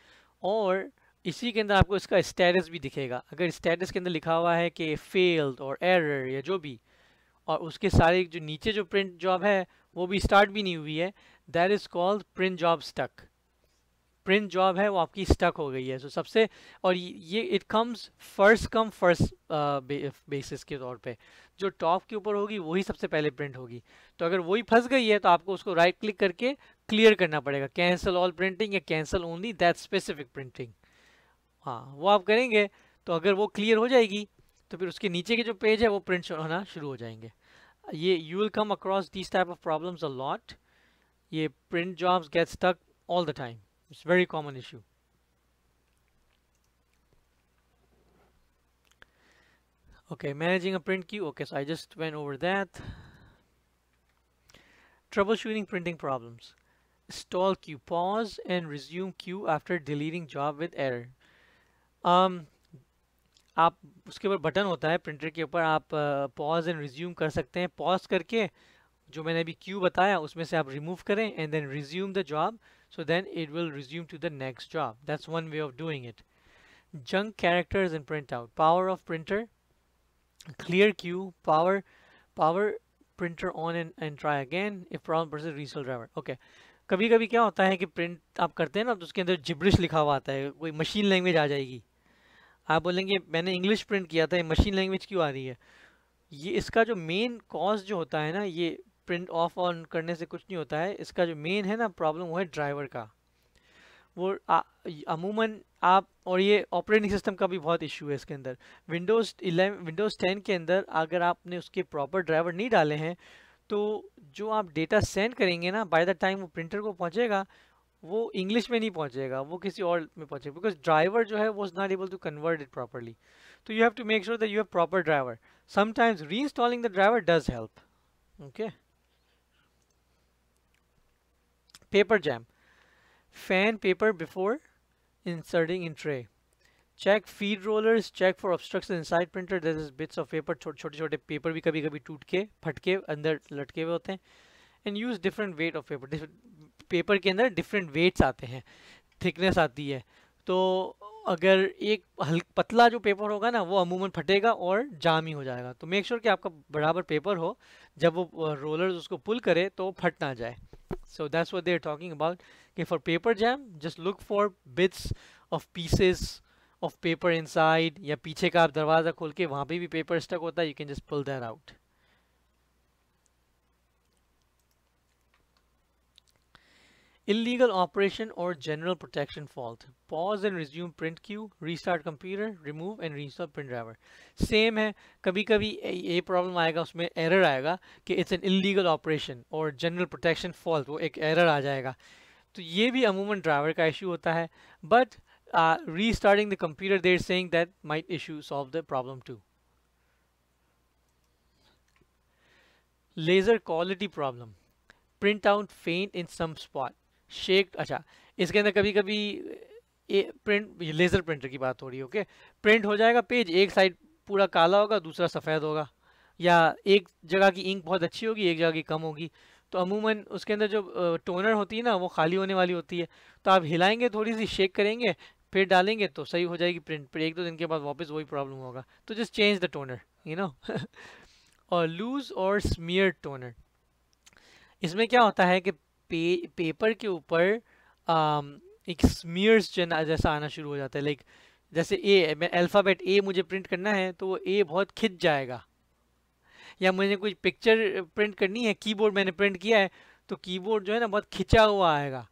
और इसी के अंदर आपको इसका स्टेटस भी दिखेगा अगर स्टेटस के अंदर लिखा हुआ है कि फेल्ड और एरर या जो भी और उसके सारे जो नीचे जो प्रिंट जॉब है वो भी स्टार्ट भी नहीं हुई है that is called print job stuck print job है वो आपकी स्टक हो गई है सो so, सबसे और ये it comes first come first basis के तौर पे जो टॉप के ऊपर होगी वही सबसे पहले प्रिंट होगी तो अगर वही फंस गई है तो आपको उसको राइट right क्लिक करके क्लियर करना पड़ेगा कैंसिल ऑल प्रिंटिंग या cancel only that specific printing हाँ वो आप करेंगे तो अगर वो क्लियर हो जाएगी तो फिर उसके नीचे के जो पेज है वो प्रिंट होना शुरू हो जाएंगे you will come across these type of problems a lot ये print jobs get stuck all the time it's very common issue okay managing a print queue okay so I just went over that troubleshooting printing problems stall queue pause and resume queue after deleting job with error um आप उसके ऊपर button होता है printer के ऊपर आप pause and resume कर सकते हैं पॉज करके जो मैंने अभी क्यू बताया उसमें से आप रिमूव करें and then resume the job so then it will resume to the next job that's one way of doing it characters in print out power off printer clear queue power power printer on and and try again if problem person result driver okay कभी कभी क्या होता है कि print आप करते हैं ना तो उसके अंदर जिब्रिश लिखा हुआ आता है कोई मशीन लैंग्वेज आ जाएगी आप बोलेंगे मैंने इंग्लिश प्रिंट किया था ये मशीन लैंग्वेज क्यों आ रही है ये इसका जो मेन कॉज जो होता है ना ये प्रिंट ऑफ ऑन करने से कुछ नहीं होता है इसका जो मेन है ना प्रॉब्लम वो है ड्राइवर का वो अमूमन आप और ये ऑपरेटिंग सिस्टम का भी बहुत इशू है इसके अंदर विंडोज़ इलेवन विंडोज़ टेन के अंदर अगर आपने उसके प्रॉपर ड्राइवर नहीं डाले हैं तो जो आप डेटा सेंड करेंगे ना बाय द टाइम वो प्रिंटर को पहुंचेगा वो इंग्लिश में नहीं पहुंचेगा वो किसी और में पहुंचेगा बिकॉज ड्राइवर जो है वो is not able to convert it properly तो you have to make sure that you have proper driver sometimes reinstalling the driver does help okay paper jam fan paper before inserting in tray check feed rollers check for obstruction inside printer this is bits of paper छोटे छोटे paper भी कभी कभी टूट के फटके अंदर लटके हुए होते हैं and use different weight of paper paper के अंदर डिफरेंट वेट्स आते हैं थिकनेस आती है तो अगर एक हल्क पतला जो पेपर होगा ना वो अमूमन फटेगा और जाम ही हो जाएगा तो मेक श्योर sure कि आपका बराबर पेपर हो जब वो रोलर्स उसको पुल करे तो फट ना जाए so that's what they're talking about कि for paper jam just look for bits of pieces of paper inside या पीछे का आप दरवाज़ा खोल के वहाँ पर भी पेपर स्टक होता है you can just pull that out Illegal operation or general protection fault. Pause and resume print queue, restart computer, remove and reinstall print driver. Same है कभी कभी ये problem आएगा उसमें error आएगा कि it's an illegal operation or general protection fault वो एक error आ जाएगा तो ये भी driver का issue but uh, restarting the computer they're saying that might issue solve the problem too. Laser quality problem. Print out faint in some spot. Shake अच्छा इसके अंदर कभी कभी ए, प्रिंट लेज़र प्रिंटर की बात हो रही है ओके प्रिंट हो जाएगा पेज एक साइड पूरा काला होगा दूसरा सफ़ेद होगा या एक जगह की इंक बहुत अच्छी होगी एक जगह की कम होगी तो अमूमन उसके अंदर जो टोनर होती है ना वो खाली होने वाली होती है तो आप हिलाएंगे थोड़ी सी शेक करेंगे फिर डालेंगे तो सही हो जाएगी प्रिंट फिर एक दो दिन के बाद वापस वही प्रॉब्लम होगा तो just change the toner you know और लूज और स्मियर टोनर इसमें क्या होता है कि पे पेपर के ऊपर um, एक स्मीयर्स जैसा आना शुरू हो जाता है लाइक जैसे ए मैं अल्फ़ाबेट ए मुझे प्रिंट करना है तो वो ए बहुत खिंच जाएगा या मुझे कुछ पिक्चर प्रिंट करनी है कीबोर्ड मैंने प्रिंट किया है तो कीबोर्ड जो है ना बहुत खिंचा हुआ आएगा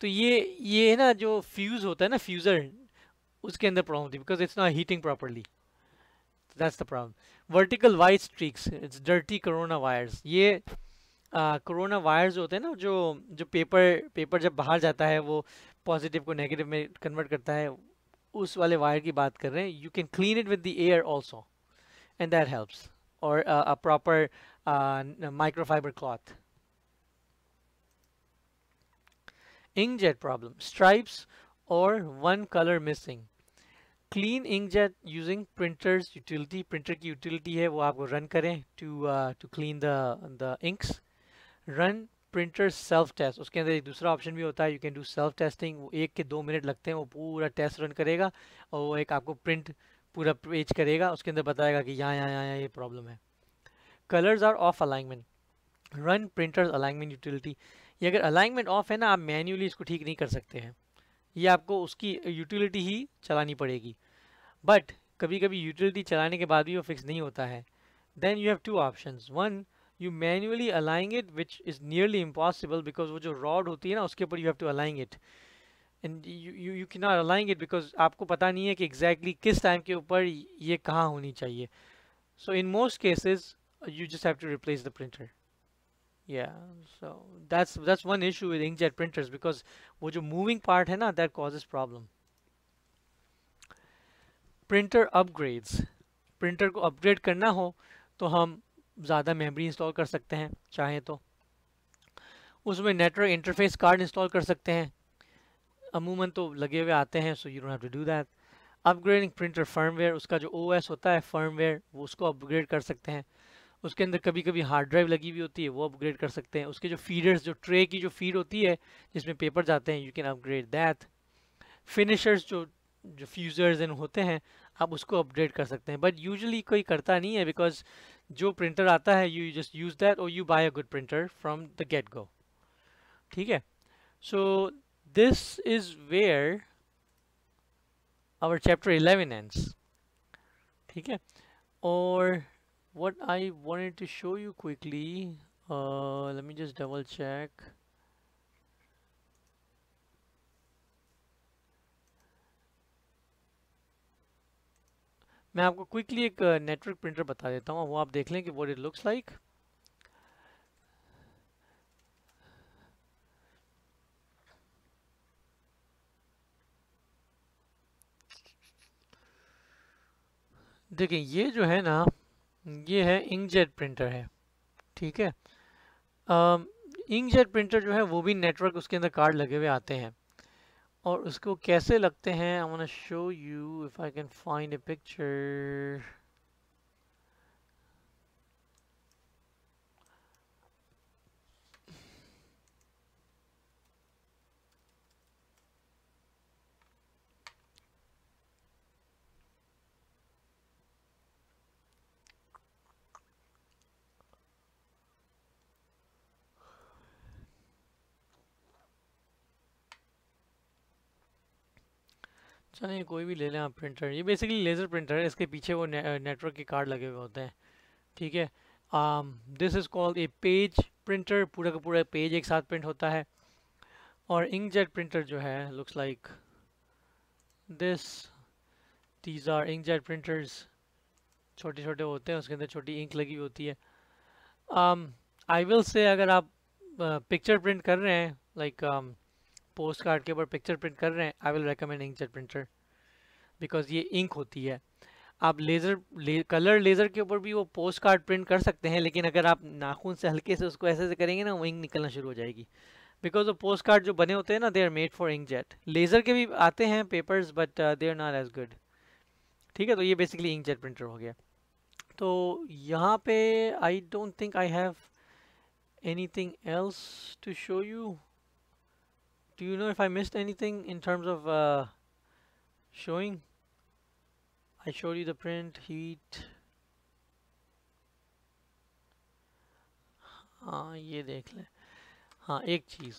तो ये ये है ना जो फ्यूज़ होता है ना फ्यूज़र उसके अंदर प्रॉब्लम होती है because it's not heating properly that's the problem vertical white streaks it's dirty corona wires ये कोरोना वायरस होते हैं ना जो जो पेपर पेपर जब बाहर जाता है वो पॉजिटिव को नेगेटिव में कन्वर्ट करता है उस वाले वायर की बात कर रहे हैं you can clean it with the air also and that helps और a proper microfiber cloth problem stripes और one colour missing clean clean jet using printers utility printer की यूटिलिटी है वो आपको रन करें to to clean the inks run printer self test उसके अंदर एक दूसरा ऑप्शन भी होता है you can do self testing वो एक के दो मिनट लगते हैं वो पूरा टेस्ट रन करेगा और वो एक आपको प्रिंट पूरा पेज करेगा उसके अंदर बताएगा कि यहाँ यहाँ यहाँ ये प्रॉब्लम है colours are off alignment run printers alignment utility ये अगर अलाइनमेंट ऑफ है ना आप मैन्युअली इसको ठीक नहीं कर सकते हैं ये आपको उसकी यूटिलिटी ही चलानी पड़ेगी बट कभी कभी यूटिलिटी चलाने के बाद भी वो फिक्स नहीं होता है then you have to option one you manually अलाइंग it which is nearly impossible because वो जो रॉड होती है ना उसके ऊपर you have to अलाइंग it and you you can not अलाइंग it because आपको पता नहीं है कि एग्जैक्टली exactly किस टाइम के ऊपर ये कहाँ होनी चाहिए so in most cases you just have to replace the printer या so that's that's one issue with inkjet printers because वो जो मूविंग पार्ट है ना that cause is problem printer upgrades printer को अपग्रेड करना हो तो हम ज़्यादा मेमोरी इंस्टॉल कर सकते हैं चाहें तो उसमें नेटवर्क इंटरफेस कार्ड इंस्टॉल कर सकते हैं अमूमन तो लगे हुए आते हैं so you don't have to do that upgrading printer firmware उसका जो ओ होता है फर्मवेयर वो उसको अपग्रेड कर सकते हैं उसके अंदर कभी कभी हार्ड ड्राइव लगी हुई होती है वो अपग्रेड कर सकते हैं उसके जो फीडर्स जो ट्रे की जो फीड होती है जिसमें पेपर जाते हैं you can upgrade that finishers जो जो फ्यूज़र्स इन होते हैं आप उसको अपडेट कर सकते हैं बट यूजुअली कोई करता नहीं है बिकॉज जो प्रिंटर आता है यू जस्ट यूज़ दैट और you buy a good printer from the get go ठीक है so this is where our chapter eleven and ठीक है और what I want to show you quickly uh, just double check मैं आपको quickly एक network uh, printer बता देता हूँ वो आप देख लें कि वॉट इट लुक्स लाइक देखें ये जो है ना ये है इंकजेट प्रिंटर है ठीक है इंकजेट प्रिंटर जो है वो भी नेटवर्क उसके अंदर कार्ड लगे हुए आते हैं और उसको कैसे लगते हैं I want to show you if I can find a picture चलिए अच्छा कोई भी ले लें आप प्रिंटर ये बेसिकली लेज़र प्रिंटर है इसके पीछे वो ने, नेटवर्क के कार्ड लगे हुए होते हैं ठीक है this is called a page printer पूरा का पूरा पेज एक साथ प्रिंट होता है और इंकजेट प्रिंटर जो है looks like this these are inkjet printers छोटे छोटे होते हैं उसके अंदर छोटी इंक लगी होती है आई um, विल से अगर आप पिक्चर uh, प्रिंट कर रहे हैं like like, um, postcard के ऊपर पिक्चर प्रिंट कर रहे हैं I will recommend inkjet printer because ये इंक होती है आप लेज़र ले, कलर लेज़र के ऊपर भी वो पोस्ट कार्ड प्रिंट कर सकते हैं लेकिन अगर आप नाखून से हल्के से उसको ऐसे ऐसे करेंगे ना वो इंक निकलना शुरू हो जाएगी बिकॉज वो पोस्ट कार्ड जो बने होते हैं ना they are made for ink jet laser के भी आते हैं papers but they are not as good ठीक है तो ये बेसिकली इंक जेट प्रिंटर हो गया तो यहाँ पे I don't think I have anything else to show you Do you know if I missed anything in terms of uh, showing? I showed you the print, heat. हाँ ये देख ले हाँ एक चीज़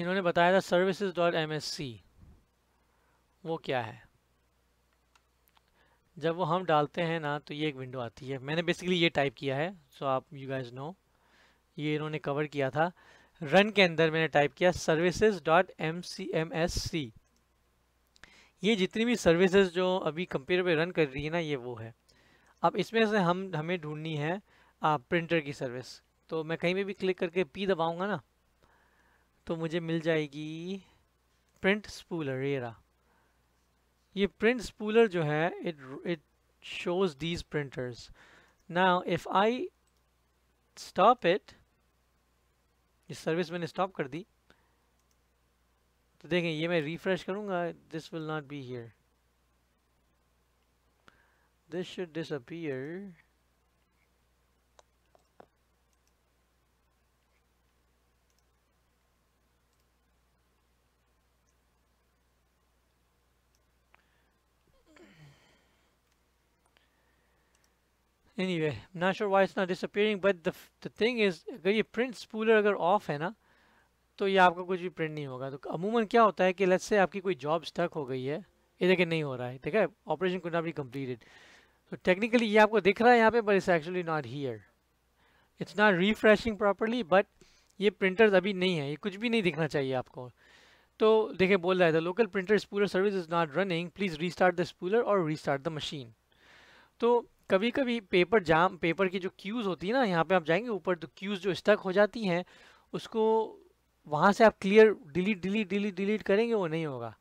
इन्होंने बताया था सर्विसेज डॉट एम वो क्या है जब वो हम डालते हैं ना तो ये एक विंडो आती है मैंने बेसिकली ये टाइप किया है सो so आप यू गाइस नो ये इन्होंने कवर किया था रन के अंदर मैंने टाइप किया services dot M C M S C ये जितनी भी सर्विसेज जो अभी कंप्यूटर पे रन कर रही है ना ये वो है अब इसमें से हम हमें ढूंढनी है आ, प्रिंटर की सर्विस तो मैं कहीं पर भी क्लिक करके पी दबाऊँगा ना तो मुझे मिल जाएगी प्रिंट स्पूलर रेरा ये प्रिंट स्पूलर जो है it it shows these printers now if I stop it ये सर्विस मैंने स्टॉप कर दी तो देखें ये मैं रिफ्रेश करूँगा this will not be here this should disappear anyway I'm not sure why it's not disappearing but the the thing is अगर ये print spooler अगर off है ना तो ये आपका कुछ भी print नहीं होगा तो अमूमन क्या होता है कि let's say आपकी कोई job stuck हो गई है ये देखिए नहीं हो रहा है ठीक है operation could not be completed so technically ये आपको दिख रहा है यहाँ पे but it's actually not here it's not refreshing properly but ये printers अभी नहीं है ये कुछ भी नहीं दिखना चाहिए आपको तो देखिए बोल रहा है the local printer spooler service is not running please restart the spooler और रीस्टार्ट द मशीन तो कभी कभी पेपर जाम पेपर की जो क्यूज़ होती है ना यहाँ पे आप जाएंगे ऊपर तो क्यूज़ जो स्टक हो जाती हैं उसको वहाँ से आप clear delete delete delete delete करेंगे वो नहीं होगा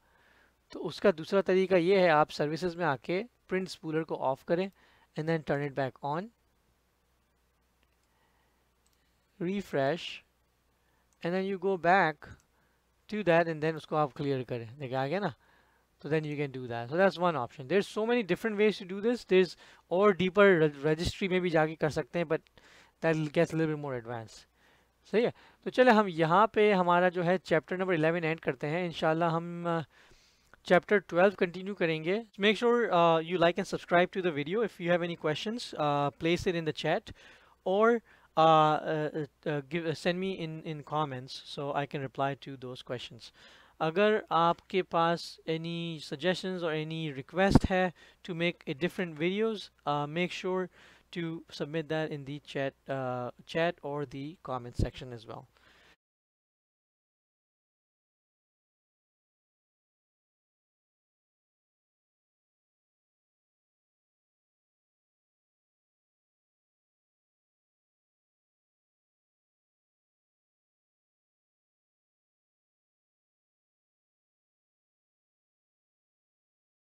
तो उसका दूसरा तरीका ये है आप सर्विसेज में आके प्रिंट स्पूलर को ऑफ करें and then turn it back on refresh and then you go back to that and then उसको आप क्लियर करें देखिए आ गया ना So then you can do that. So that's one option. There's so many different ways to do this. There's or deeper registry maybe jaage kar sakte hain, but that gets a little bit more advanced. So yeah. So chale ham yahan pe hamara jo hai chapter number 11 end karte hain. Inshallah hum chapter 12 continue karenge. Make sure you like and subscribe to the video. If you have any questions, place it in the chat or send me in in comments so I can reply to those questions. अगर आपके पास any suggestions or any request to make a different videos, uh, make sure to submit that in the chat uh, chat or the comment section as well.